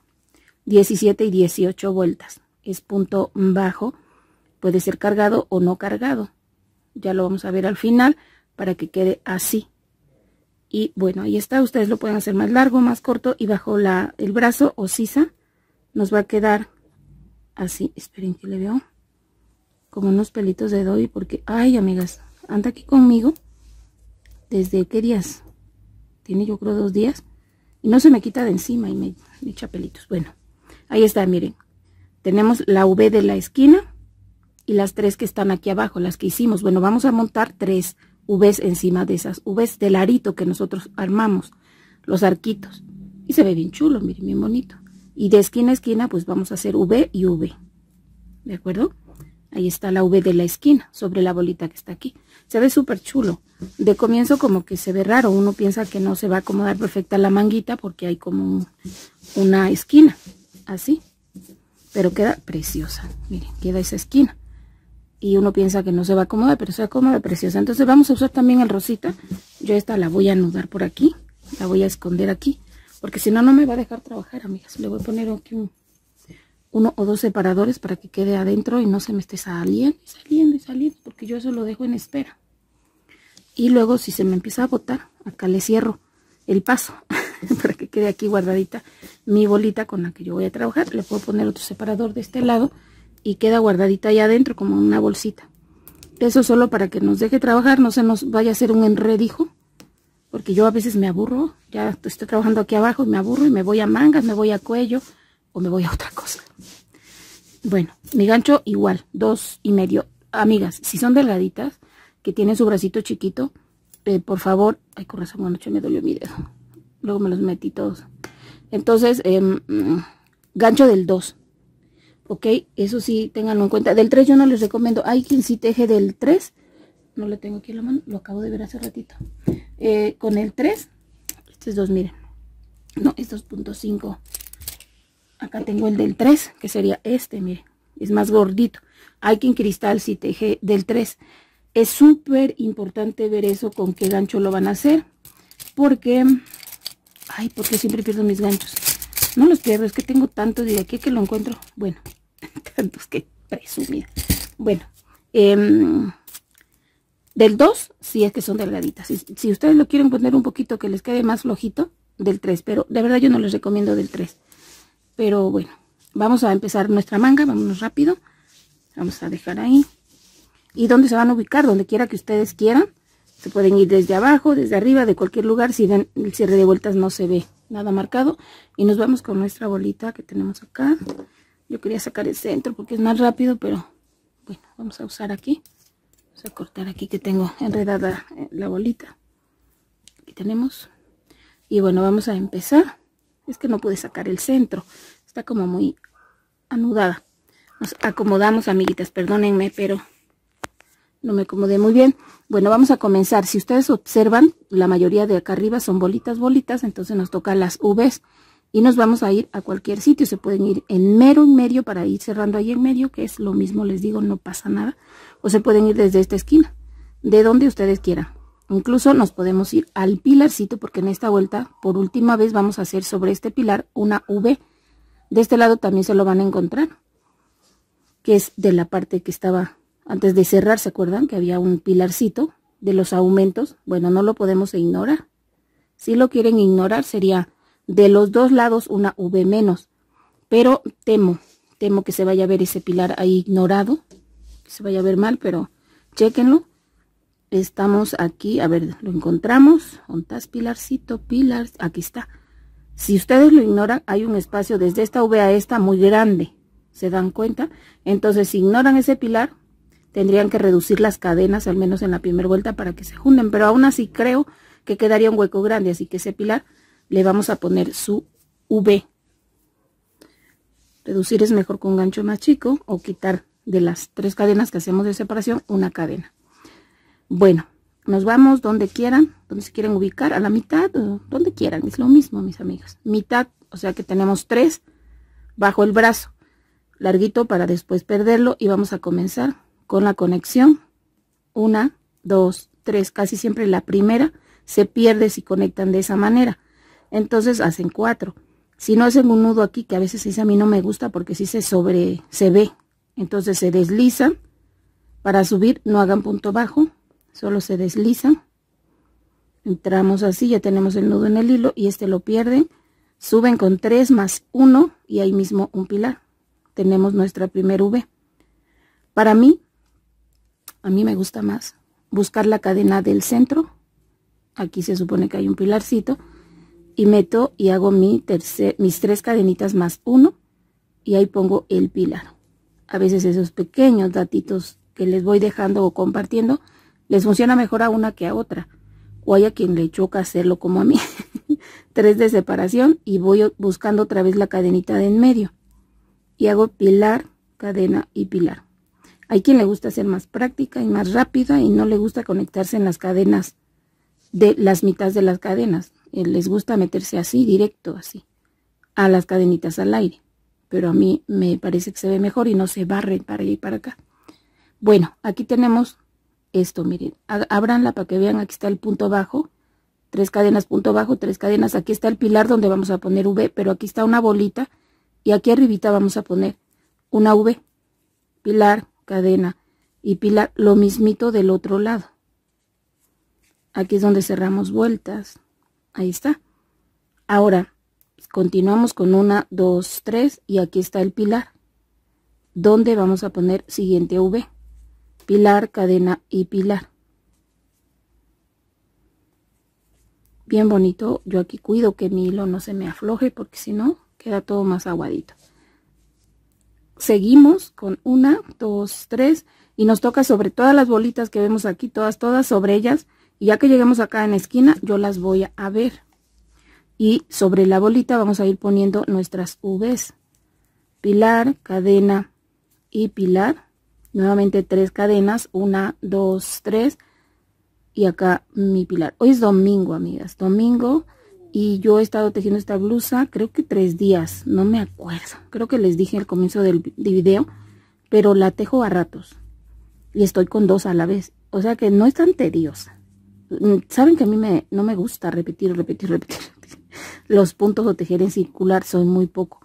17 y 18 vueltas. Es punto bajo, puede ser cargado o no cargado. Ya lo vamos a ver al final para que quede así. Y bueno, ahí está, ustedes lo pueden hacer más largo, más corto y bajo la, el brazo o sisa nos va a quedar así. Esperen que le veo como unos pelitos de doy porque, ay, amigas, anda aquí conmigo desde, ¿qué días? Tiene yo creo dos días y no se me quita de encima y me, echa pelitos. Bueno, ahí está, miren. Tenemos la V de la esquina y las tres que están aquí abajo, las que hicimos. Bueno, vamos a montar tres Vs encima de esas Vs del arito que nosotros armamos, los arquitos. Y se ve bien chulo, miren, bien bonito. Y de esquina a esquina, pues vamos a hacer V y V. ¿De acuerdo? Ahí está la V de la esquina, sobre la bolita que está aquí. Se ve súper chulo. De comienzo como que se ve raro. Uno piensa que no se va a acomodar perfecta la manguita porque hay como una esquina. Así. Pero queda preciosa. Miren, queda esa esquina. Y uno piensa que no se va a acomodar, pero se acomoda preciosa. Entonces vamos a usar también el rosita. Yo esta la voy a anudar por aquí. La voy a esconder aquí. Porque si no, no me va a dejar trabajar, amigas. Le voy a poner aquí un, uno o dos separadores para que quede adentro y no se me esté saliendo y saliendo y saliendo porque yo eso lo dejo en espera y luego si se me empieza a botar acá le cierro el paso para que quede aquí guardadita mi bolita con la que yo voy a trabajar le puedo poner otro separador de este lado y queda guardadita ahí adentro como una bolsita eso solo para que nos deje trabajar no se nos vaya a hacer un enredijo porque yo a veces me aburro ya estoy trabajando aquí abajo y me aburro y me voy a mangas me voy a cuello o me voy a otra cosa. Bueno, mi gancho igual, dos y medio. Amigas, si son delgaditas, que tienen su bracito chiquito, eh, por favor, ay, con razón, noche me dolió mi dedo. Luego me los metí todos. Entonces, em, gancho del 2. ¿Ok? Eso sí, tenganlo en cuenta. Del 3 yo no les recomiendo. Hay quien sí teje del 3. No le tengo aquí en la mano. Lo acabo de ver hace ratito. Eh, con el 3. estos dos, miren. No, es cinco Acá tengo el del 3, que sería este, miren. Es más gordito. Hay en cristal si teje del 3. Es súper importante ver eso con qué gancho lo van a hacer. Porque... Ay, porque siempre pierdo mis ganchos. No los pierdo, es que tengo tantos de aquí que lo encuentro. Bueno, tantos que presumir. Bueno, em, del 2, sí es que son delgaditas. Si, si, ustedes lo quieren poner un poquito que les quede más flojito, del 3. Pero de verdad yo no les recomiendo del 3. Pero bueno, vamos a empezar nuestra manga, vámonos rápido. Vamos a dejar ahí. ¿Y dónde se van a ubicar? Donde quiera que ustedes quieran. Se pueden ir desde abajo, desde arriba, de cualquier lugar. Si ven el cierre de vueltas no se ve nada marcado. Y nos vamos con nuestra bolita que tenemos acá. Yo quería sacar el centro porque es más rápido, pero bueno, vamos a usar aquí. Vamos a cortar aquí que tengo enredada eh, la bolita. Aquí tenemos. Y bueno, vamos a empezar. Es que no pude sacar el centro. Está como muy anudada. Nos acomodamos, amiguitas. Perdónenme, pero no me acomodé muy bien. Bueno, vamos a comenzar. Si ustedes observan, la mayoría de acá arriba son bolitas, bolitas. Entonces nos toca las Vs. Y nos vamos a ir a cualquier sitio. Se pueden ir en mero y medio para ir cerrando ahí en medio. Que es lo mismo, les digo, no pasa nada. O se pueden ir desde esta esquina. De donde ustedes quieran. Incluso nos podemos ir al pilarcito porque en esta vuelta por última vez vamos a hacer sobre este pilar una V. De este lado también se lo van a encontrar, que es de la parte que estaba antes de cerrar, ¿se acuerdan? Que había un pilarcito de los aumentos. Bueno, no lo podemos ignorar. Si lo quieren ignorar sería de los dos lados una V menos. Pero temo, temo que se vaya a ver ese pilar ahí ignorado, que se vaya a ver mal, pero chequenlo estamos aquí, a ver, lo encontramos, ontas pilarcito, pilar, aquí está. Si ustedes lo ignoran, hay un espacio desde esta V a esta muy grande, ¿se dan cuenta? Entonces, si ignoran ese pilar, tendrían que reducir las cadenas, al menos en la primera vuelta, para que se junten, pero aún así creo que quedaría un hueco grande, así que ese pilar le vamos a poner su V. Reducir es mejor con un gancho más chico o quitar de las tres cadenas que hacemos de separación una cadena. Bueno, nos vamos donde quieran, donde se quieren ubicar, a la mitad, eh, donde quieran, es lo mismo, mis amigas. Mitad, o sea que tenemos tres bajo el brazo, larguito para después perderlo y vamos a comenzar con la conexión. Una, dos, tres, casi siempre la primera se pierde si conectan de esa manera. Entonces hacen cuatro. Si no hacen un nudo aquí, que a veces dice a mí no me gusta porque si sí se sobre, se ve. Entonces se deslizan. Para subir no hagan punto bajo, solo se desliza entramos así ya tenemos el nudo en el hilo y este lo pierden suben con tres más uno y ahí mismo un pilar tenemos nuestra primer V para mí a mí me gusta más buscar la cadena del centro aquí se supone que hay un pilarcito y meto y hago mi tercer, mis tres cadenitas más uno y ahí pongo el pilar a veces esos pequeños datitos que les voy dejando o compartiendo les funciona mejor a una que a otra. O hay a quien le choca hacerlo como a mí. Tres de separación y voy buscando otra vez la cadenita de en medio. Y hago pilar, cadena y pilar. Hay quien le gusta ser más práctica y más rápida y no le gusta conectarse en las cadenas de las mitades de las cadenas. Eh, les gusta meterse así, directo, así, a las cadenitas al aire. Pero a mí me parece que se ve mejor y no se barre para y para acá. Bueno, aquí tenemos esto, miren, abranla para que vean, aquí está el punto bajo, tres cadenas, punto bajo, tres cadenas, aquí está el pilar donde vamos a poner V, pero aquí está una bolita y aquí arribita vamos a poner una V, pilar, cadena y pilar, lo mismito del otro lado. Aquí es donde cerramos vueltas, ahí está. Ahora, continuamos con una, dos, tres y aquí está el pilar, donde vamos a poner siguiente V pilar, cadena y pilar. Bien bonito, yo aquí cuido que mi hilo no se me afloje porque si no queda todo más aguadito. Seguimos con una, dos, tres y nos toca sobre todas las bolitas que vemos aquí, todas, todas sobre ellas. Y ya que lleguemos acá en la esquina, yo las voy a ver. Y sobre la bolita vamos a ir poniendo nuestras Vs. Pilar, cadena y pilar nuevamente tres cadenas, una, dos, tres, y acá mi pilar. Hoy es domingo, amigas, domingo, y yo he estado tejiendo esta blusa, creo que tres días, no me acuerdo, creo que les dije al comienzo del, video, pero la tejo a ratos, y estoy con dos a la vez, o sea que no es tan tediosa. Mm, saben que a mí me, no me gusta repetir, repetir, repetir, Los puntos o tejer en circular son muy poco,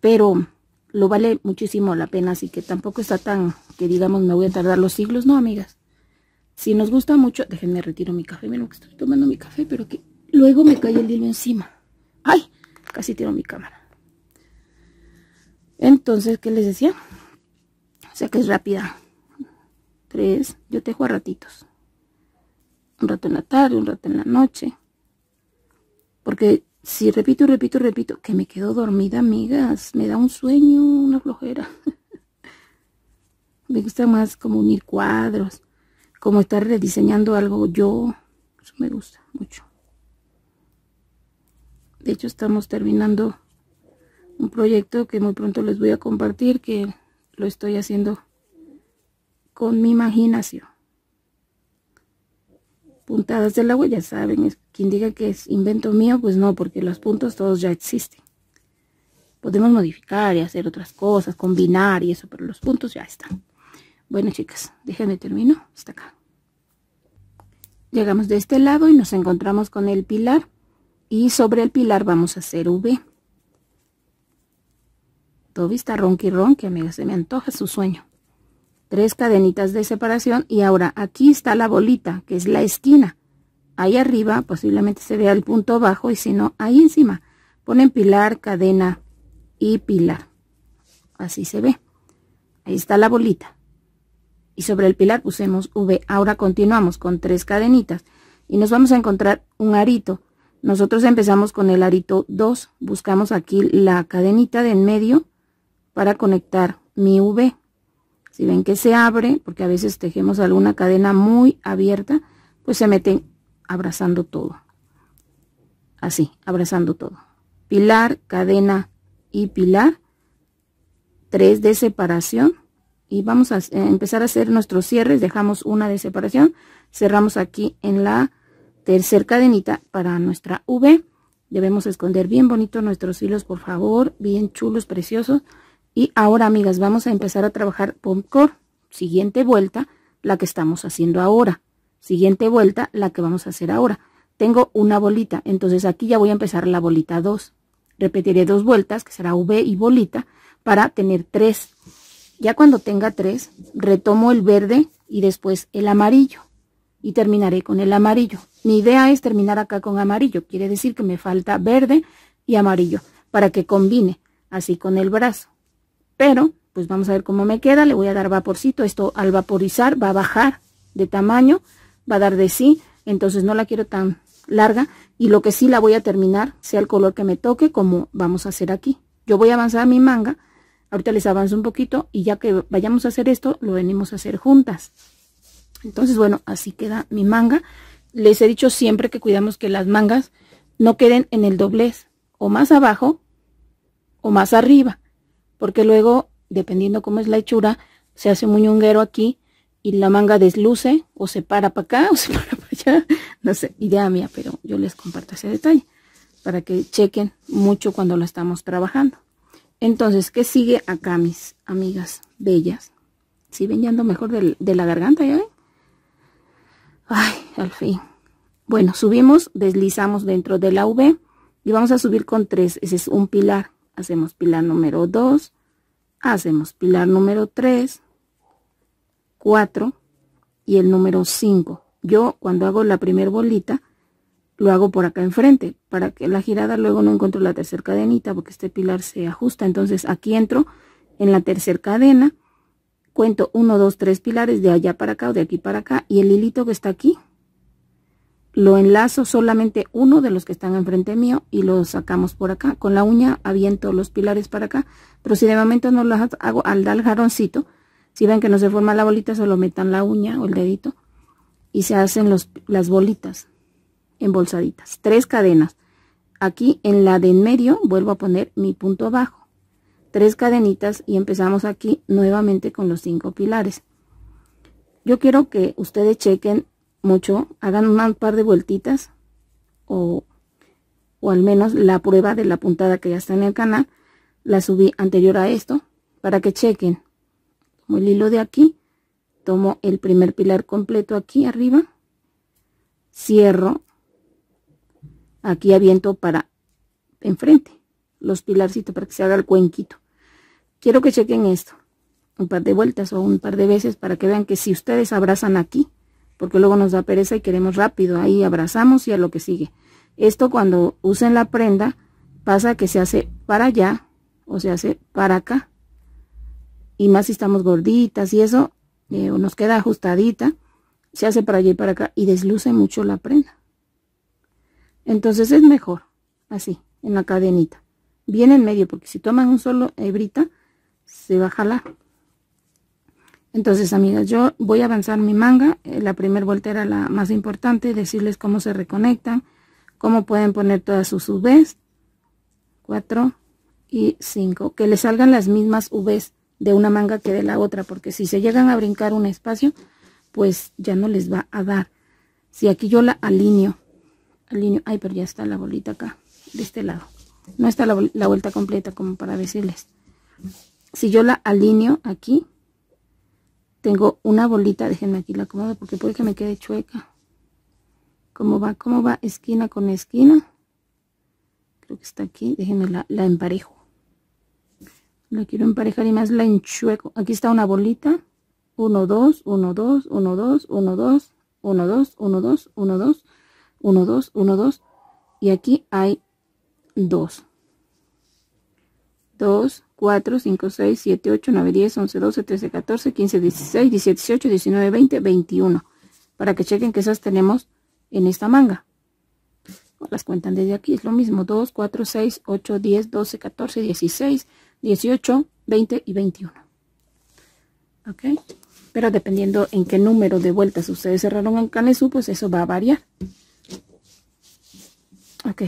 pero lo vale muchísimo la pena, así que tampoco está tan que digamos me voy a tardar los siglos, no amigas. Si nos gusta mucho, déjenme retiro mi café, miren que estoy tomando mi café, pero que luego me cae el hilo encima. ¡Ay! Casi tiro mi cámara. Entonces, ¿qué les decía? O sea que es rápida. Tres, yo tejo a ratitos. Un rato en la tarde, un rato en la noche. Porque Sí, repito, repito, repito, que me quedo dormida, amigas, me da un sueño, una flojera. me gusta más como unir cuadros, como estar rediseñando algo yo. Eso me gusta mucho. De hecho, estamos terminando un proyecto que muy pronto les voy a compartir, que lo estoy haciendo con mi imaginación puntadas del agua, ya saben, quien diga que es invento mío, pues no, porque los puntos todos ya existen. Podemos modificar y hacer otras cosas, combinar y eso, pero los puntos ya están. Bueno, chicas, déjenme termino hasta acá. Llegamos de este lado y nos encontramos con el pilar y sobre el pilar vamos a hacer V. Todo vista ronqui que amiga, se me antoja su sueño tres cadenitas de separación y ahora aquí está la bolita que es la esquina ahí arriba posiblemente se vea el punto bajo y si no ahí encima ponen pilar cadena y pilar así se ve ahí está la bolita y sobre el pilar pusemos V ahora continuamos con tres cadenitas y nos vamos a encontrar un arito nosotros empezamos con el arito 2 buscamos aquí la cadenita de en medio para conectar mi V si ven que se abre, porque a veces tejemos alguna cadena muy abierta, pues se meten abrazando todo. Así, abrazando todo. Pilar, cadena y pilar. Tres de separación. Y vamos a eh, empezar a hacer nuestros cierres. Dejamos una de separación. Cerramos aquí en la tercer cadenita para nuestra V. Debemos esconder bien bonito nuestros hilos, por favor. Bien chulos, preciosos. Y ahora, amigas, vamos a empezar a trabajar con core. Siguiente vuelta, la que estamos haciendo ahora. Siguiente vuelta, la que vamos a hacer ahora. Tengo una bolita, entonces aquí ya voy a empezar la bolita 2. Repetiré dos vueltas, que será V y bolita, para tener 3. Ya cuando tenga 3, retomo el verde y después el amarillo. Y terminaré con el amarillo. Mi idea es terminar acá con amarillo. Quiere decir que me falta verde y amarillo para que combine así con el brazo pero pues vamos a ver cómo me queda, le voy a dar vaporcito, esto al vaporizar va a bajar de tamaño, va a dar de sí, entonces no la quiero tan larga y lo que sí la voy a terminar, sea el color que me toque, como vamos a hacer aquí. Yo voy a avanzar a mi manga, ahorita les avanzo un poquito y ya que vayamos a hacer esto, lo venimos a hacer juntas. Entonces, bueno, así queda mi manga. Les he dicho siempre que cuidamos que las mangas no queden en el doblez, o más abajo o más arriba porque luego, dependiendo cómo es la hechura, se hace un muñonguero aquí y la manga desluce o se para para acá o se para para allá. No sé, idea mía, pero yo les comparto ese detalle para que chequen mucho cuando lo estamos trabajando. Entonces, ¿qué sigue acá, mis amigas bellas? ¿Sí ven, ya ando mejor de, de la garganta, ¿ya ven? Ay, al fin. Bueno, subimos, deslizamos dentro de la V y vamos a subir con tres. Ese es un pilar hacemos pilar número 2, hacemos pilar número 3, 4 y el número 5. Yo cuando hago la primera bolita, lo hago por acá enfrente, para que la girada luego no encuentre la tercera cadenita, porque este pilar se ajusta. Entonces aquí entro en la tercera cadena, cuento 1, 2, 3 pilares de allá para acá o de aquí para acá, y el hilito que está aquí lo enlazo solamente uno de los que están enfrente mío y lo sacamos por acá. Con la uña aviento los pilares para acá, pero si de momento no lo hago al dar jaroncito, si ven que no se forma la bolita, solo metan la uña o el dedito y se hacen las bolitas embolsaditas. Tres cadenas. Aquí en la de en medio vuelvo a poner mi punto abajo Tres cadenitas y empezamos aquí nuevamente con los cinco pilares. Yo quiero que ustedes chequen mucho, hagan un par de vueltitas o, al menos la prueba de la puntada que ya está en el canal, la subí anterior a esto para que chequen. Tomo el hilo de aquí, tomo el primer pilar completo aquí arriba, cierro, aquí aviento para enfrente los pilarcitos para que se haga el cuenquito. Quiero que chequen esto un par de vueltas o un par de veces para que vean que si ustedes abrazan aquí, porque luego nos da pereza y queremos rápido, ahí abrazamos y a lo que sigue. Esto cuando usen la prenda pasa que se hace para allá o se hace para acá. Y más si estamos gorditas y eso, eh, nos queda ajustadita, se hace para allá y para acá y desluce mucho la prenda. Entonces es mejor así, en la cadenita. Bien en medio, porque si toman un solo hebrita, se baja la entonces, amigas, yo voy a avanzar mi manga. Eh, la primera vuelta era la más importante, decirles cómo se reconectan, cómo pueden poner todas sus V's 4 y 5, que les salgan las mismas V's de una manga que de la otra, porque si se llegan a brincar un espacio, pues ya no les va a dar. Si aquí yo la alineo, alineo, ay, pero ya está la bolita acá, de este lado. No está la vuelta completa como para decirles. Si yo la alineo aquí, tengo una bolita, déjenme aquí la acomodo porque puede que me quede chueca. ¿Cómo va? ¿Cómo va? Esquina con esquina. Creo que está aquí, déjenme la, la emparejo. La quiero emparejar y más la enchueco. Aquí está una bolita. 1, 2, 1, 2, 1, 2, 1, 2, 1, 2, 1, 2, 1, 2, 1, 2, 1, 2. Y aquí hay 2. 2, 4, 5, 6, 7, 8, 9, 10, 11, 12, 13, 14, 15, 16, 17, 18, 19, 20, 21. Para que chequen que esas tenemos en esta manga. Las cuentan desde aquí, es lo mismo. 2, 4, 6, 8, 10, 12, 14, 16, 18, 20 y 21. ¿Ok? Pero dependiendo en qué número de vueltas ustedes cerraron en Canesú, pues eso va a variar. Ok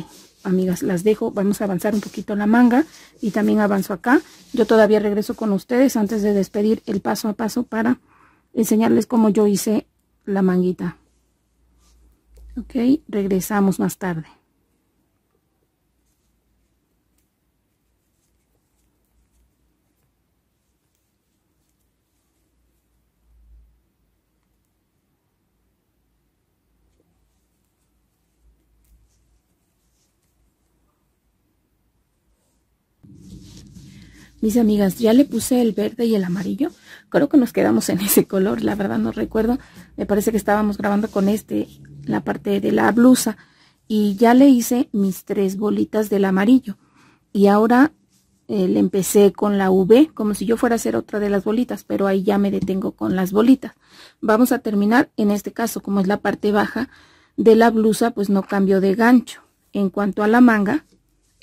amigas, las dejo. Vamos a avanzar un poquito la manga y también avanzo acá. Yo todavía regreso con ustedes antes de despedir el paso a paso para enseñarles cómo yo hice la manguita. Ok, regresamos más tarde. Mis amigas, ya le puse el verde y el amarillo. Creo que nos quedamos en ese color, la verdad no recuerdo. Me parece que estábamos grabando con este, la parte de la blusa. Y ya le hice mis tres bolitas del amarillo. Y ahora eh, le empecé con la V, como si yo fuera a hacer otra de las bolitas, pero ahí ya me detengo con las bolitas. Vamos a terminar, en este caso, como es la parte baja de la blusa, pues no cambio de gancho. En cuanto a la manga,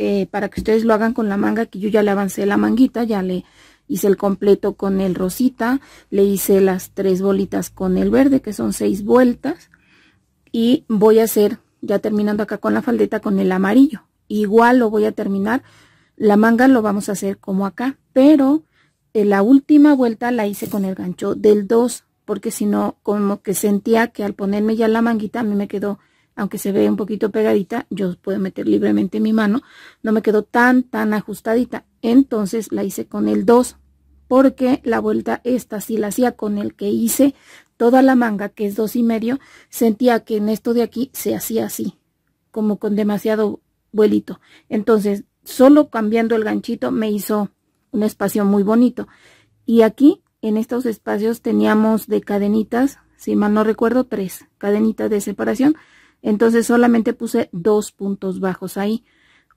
eh, para que ustedes lo hagan con la manga, que yo ya le avancé la manguita, ya le hice el completo con el rosita, le hice las tres bolitas con el verde, que son seis vueltas, y voy a hacer, ya terminando acá con la faldeta, con el amarillo. Igual lo voy a terminar, la manga lo vamos a hacer como acá, pero eh, la última vuelta la hice con el gancho del 2, porque si no, como que sentía que al ponerme ya la manguita, a mí me quedó aunque se ve un poquito pegadita, yo puedo meter libremente mi mano, no me quedó tan, tan ajustadita. Entonces la hice con el 2, porque la vuelta esta, si la hacía con el que hice toda la manga, que es 2 y medio, sentía que en esto de aquí se hacía así, como con demasiado vuelito. Entonces, solo cambiando el ganchito me hizo un espacio muy bonito. Y aquí, en estos espacios, teníamos de cadenitas, si mal no recuerdo, tres cadenitas de separación entonces solamente puse dos puntos bajos ahí,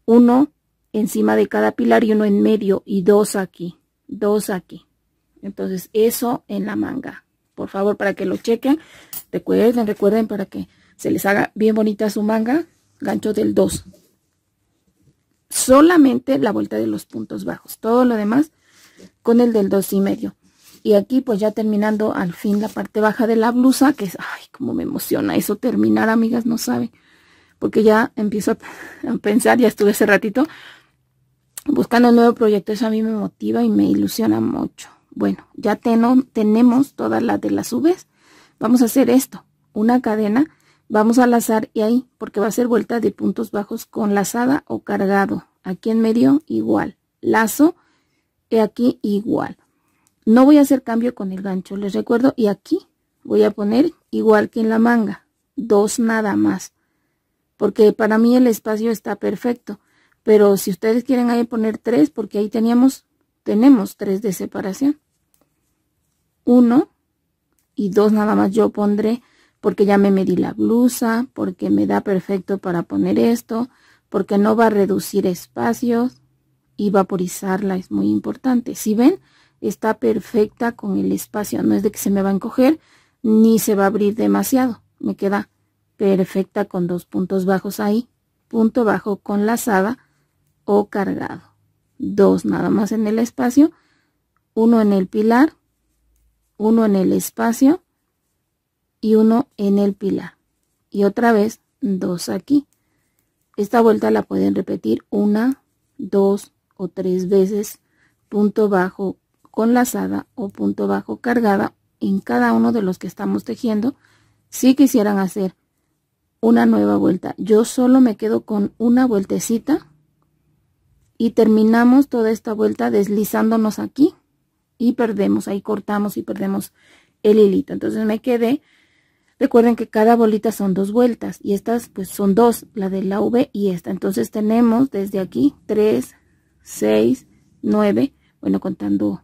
uno encima de cada pilar y uno en medio y dos aquí, dos aquí. Entonces eso en la manga, por favor para que lo chequen, recuerden, recuerden para que se les haga bien bonita su manga, gancho del 2. Solamente la vuelta de los puntos bajos, todo lo demás con el del dos y medio y aquí pues ya terminando al fin la parte baja de la blusa, que es, ay, como me emociona eso terminar, amigas, no saben, porque ya empiezo a pensar, ya estuve hace ratito buscando el nuevo proyecto, eso a mí me motiva y me ilusiona mucho. Bueno, ya tenemos todas las de las UVs. vamos a hacer esto, una cadena, vamos a lazar y ahí, porque va a ser vuelta de puntos bajos con lazada o cargado, aquí en medio igual, lazo, y aquí igual no voy a hacer cambio con el gancho, les recuerdo, y aquí voy a poner igual que en la manga, dos nada más, porque para mí el espacio está perfecto, pero si ustedes quieren ahí poner tres, porque ahí teníamos, tenemos tres de separación, uno y dos nada más yo pondré, porque ya me medí la blusa, porque me da perfecto para poner esto, porque no va a reducir espacios y vaporizarla, es muy importante, si ven? está perfecta con el espacio, no es de que se me va a encoger ni se va a abrir demasiado, me queda perfecta con dos puntos bajos ahí, punto bajo con lazada o cargado, dos nada más en el espacio, uno en el pilar, uno en el espacio y uno en el pilar y otra vez dos aquí. Esta vuelta la pueden repetir una, dos o tres veces, punto bajo, con lazada o punto bajo cargada en cada uno de los que estamos tejiendo si quisieran hacer una nueva vuelta. Yo solo me quedo con una vueltecita y terminamos toda esta vuelta deslizándonos aquí y perdemos, ahí cortamos y perdemos el hilito. Entonces me quedé, recuerden que cada bolita son dos vueltas y estas pues son dos, la de la V y esta. Entonces tenemos desde aquí 3, 6, 9, bueno contando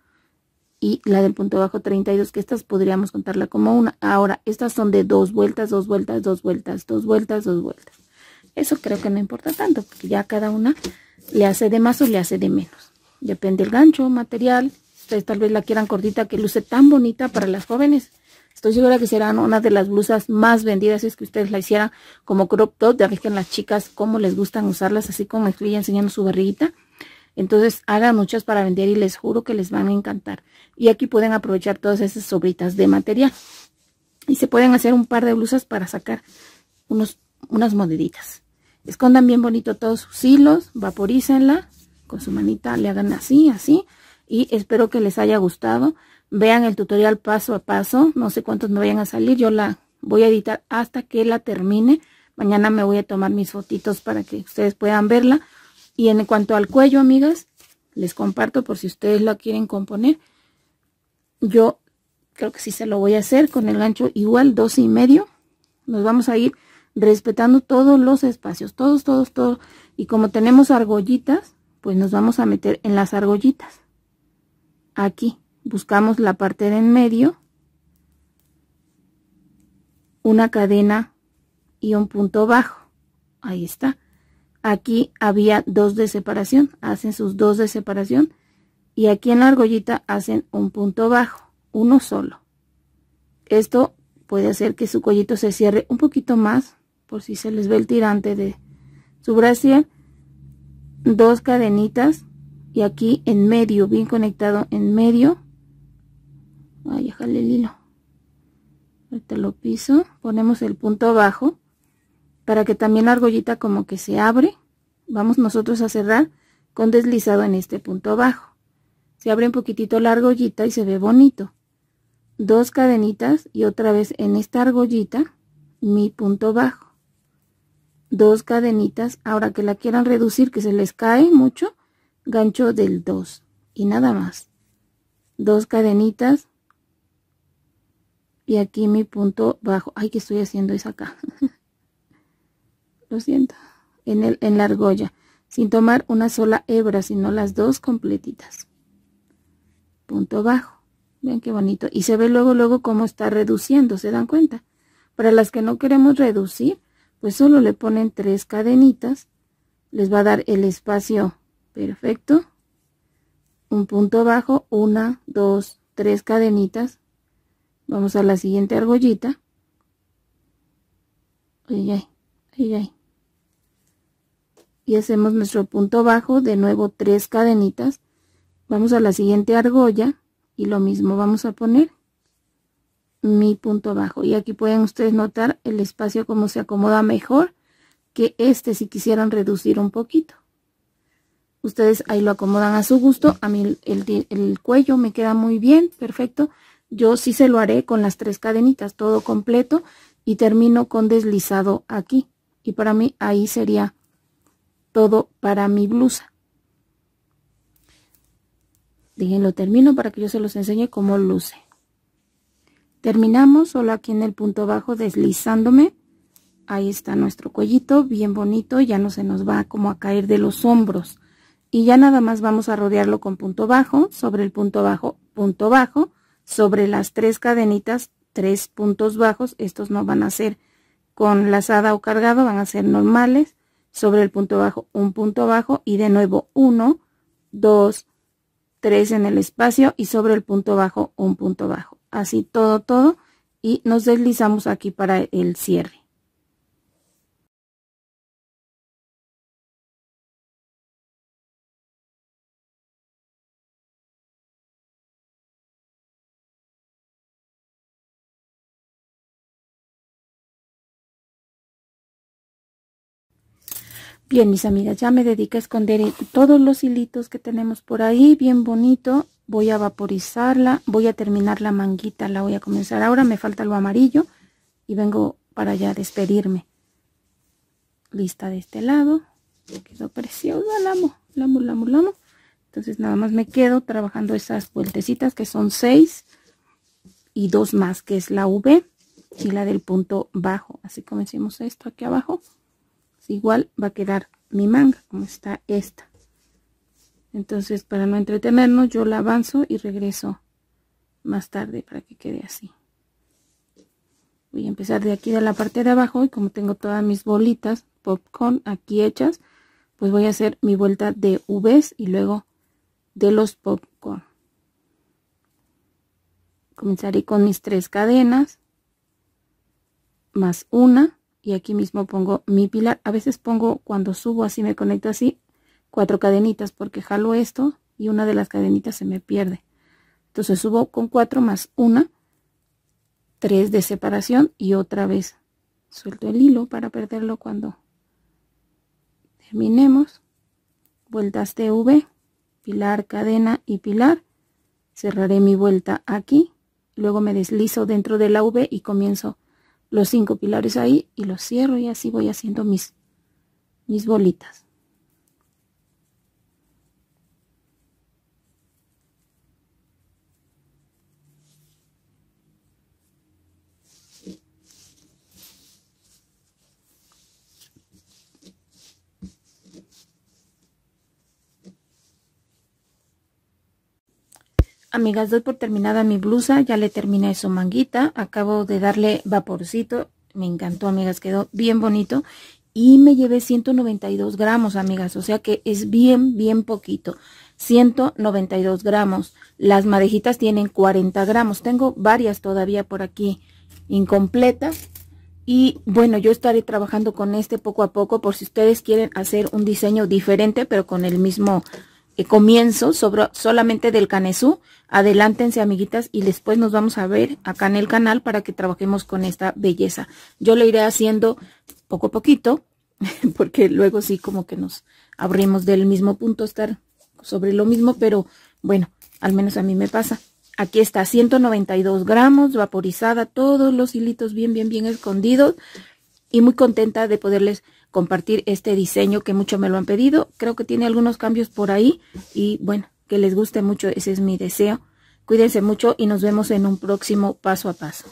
y la del punto bajo 32, que estas podríamos contarla como una. Ahora, estas son de dos vueltas, dos vueltas, dos vueltas, dos vueltas, dos vueltas. Eso creo que no importa tanto, porque ya cada una le hace de más o le hace de menos. Depende del gancho, material. Ustedes tal vez la quieran cortita, que luce tan bonita para las jóvenes. Estoy segura que serán una de las blusas más vendidas si es que ustedes la hicieran como crop top. Ya fijan las chicas cómo les gustan usarlas así como estoy enseñando su barriguita. Entonces hagan muchas para vender y les juro que les van a encantar. Y aquí pueden aprovechar todas esas sobritas de material. Y se pueden hacer un par de blusas para sacar unos, unas moneditas. Escondan bien bonito todos sus hilos, vaporícenla con su manita, le hagan así, así. Y espero que les haya gustado. Vean el tutorial paso a paso. No sé cuántos me vayan a salir. Yo la voy a editar hasta que la termine. Mañana me voy a tomar mis fotitos para que ustedes puedan verla. Y en cuanto al cuello, amigas, les comparto por si ustedes lo quieren componer. Yo creo que sí se lo voy a hacer con el gancho igual, 12 y medio. Nos vamos a ir respetando todos los espacios, todos, todos, todos. Y como tenemos argollitas, pues nos vamos a meter en las argollitas. Aquí buscamos la parte de en medio, una cadena y un punto bajo. Ahí está. Aquí había dos de separación, hacen sus dos de separación y aquí en la argollita hacen un punto bajo, uno solo. Esto puede hacer que su collito se cierre un poquito más, por si se les ve el tirante de su brasier. Dos cadenitas y aquí en medio, bien conectado en medio. Voy a dejarle el hilo. Ahorita lo piso, ponemos el punto bajo para que también la argollita como que se abre. Vamos nosotros a cerrar con deslizado en este punto bajo. Se abre un poquitito la argollita y se ve bonito. Dos cadenitas y otra vez en esta argollita mi punto bajo. Dos cadenitas, ahora que la quieran reducir que se les cae mucho, gancho del 2 y nada más. Dos cadenitas y aquí mi punto bajo. Ay, que estoy haciendo esa acá. lo siento, en, el, en la argolla, sin tomar una sola hebra, sino las dos completitas. Punto bajo. Vean qué bonito. Y se ve luego, luego cómo está reduciendo, ¿se dan cuenta? Para las que no queremos reducir, pues solo le ponen tres cadenitas. Les va a dar el espacio perfecto. Un punto bajo, una, dos, tres cadenitas. Vamos a la siguiente argollita y hacemos nuestro punto bajo, de nuevo tres cadenitas, vamos a la siguiente argolla y lo mismo vamos a poner mi punto bajo y aquí pueden ustedes notar el espacio como se acomoda mejor que este si quisieran reducir un poquito ustedes ahí lo acomodan a su gusto a mí el, el cuello me queda muy bien perfecto yo sí se lo haré con las tres cadenitas todo completo y termino con deslizado aquí y para mí ahí sería todo para mi blusa. Déjenlo termino para que yo se los enseñe cómo luce. Terminamos solo aquí en el punto bajo deslizándome. Ahí está nuestro cuellito, bien bonito, ya no se nos va como a caer de los hombros. Y ya nada más vamos a rodearlo con punto bajo, sobre el punto bajo, punto bajo, sobre las tres cadenitas, tres puntos bajos. Estos no van a ser con lazada o cargado, van a ser normales sobre el punto bajo, un punto bajo y de nuevo 1, 2, 3 en el espacio y sobre el punto bajo, un punto bajo. Así todo, todo y nos deslizamos aquí para el cierre. Bien, mis amigas, ya me dediqué a esconder todos los hilitos que tenemos por ahí, bien bonito. Voy a vaporizarla, voy a terminar la manguita, la voy a comenzar ahora. Me falta lo amarillo y vengo para ya despedirme. Lista de este lado. Quedó preciosa, la amo, la amo, la amo, la amo. Entonces nada más me quedo trabajando esas vueltecitas que son seis y dos más, que es la V y la del punto bajo. Así comencemos esto aquí abajo igual va a quedar mi manga como está esta entonces para no entretenernos yo la avanzo y regreso más tarde para que quede así voy a empezar de aquí de la parte de abajo y como tengo todas mis bolitas popcorn aquí hechas pues voy a hacer mi vuelta de V's y luego de los popcorn comenzaré con mis tres cadenas más una y aquí mismo pongo mi pilar. A veces pongo cuando subo así, me conecto así, cuatro cadenitas porque jalo esto y una de las cadenitas se me pierde. Entonces subo con cuatro más una, tres de separación y otra vez suelto el hilo para perderlo cuando terminemos. Vueltas V, pilar, cadena y pilar. Cerraré mi vuelta aquí, luego me deslizo dentro de la V y comienzo los cinco pilares ahí y los cierro y así voy haciendo mis, mis bolitas. Amigas, doy por terminada mi blusa, ya le terminé su manguita, acabo de darle vaporcito, me encantó, amigas, quedó bien bonito. Y me llevé 192 gramos, amigas, o sea que es bien, bien poquito. 192 gramos. Las madejitas tienen 40 gramos. Tengo varias todavía por aquí incompletas. Y bueno, yo estaré trabajando con este poco a poco por si ustedes quieren hacer un diseño diferente, pero con el mismo eh, comienzo sobre, solamente del canesú. Adelántense, amiguitas, y después nos vamos a ver acá en el canal para que trabajemos con esta belleza. Yo lo iré haciendo poco a poquito, porque luego sí como que nos abrimos del mismo punto, estar sobre lo mismo, pero bueno, al menos a mí me pasa. Aquí está, 192 gramos, vaporizada, todos los hilitos bien, bien, bien escondidos. Y muy contenta de poderles compartir este diseño que mucho me lo han pedido. Creo que tiene algunos cambios por ahí y bueno, que les guste mucho, ese es mi deseo. Cuídense mucho y nos vemos en un próximo paso a paso.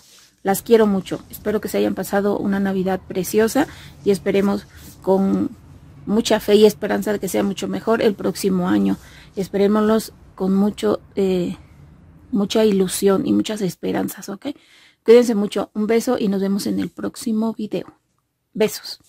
Las quiero mucho, espero que se hayan pasado una Navidad preciosa y esperemos con mucha fe y esperanza de que sea mucho mejor el próximo año. Esperémoslos con mucho, eh, mucha ilusión y muchas esperanzas, ¿ok? Cuídense mucho, un beso y nos vemos en el próximo video. Besos.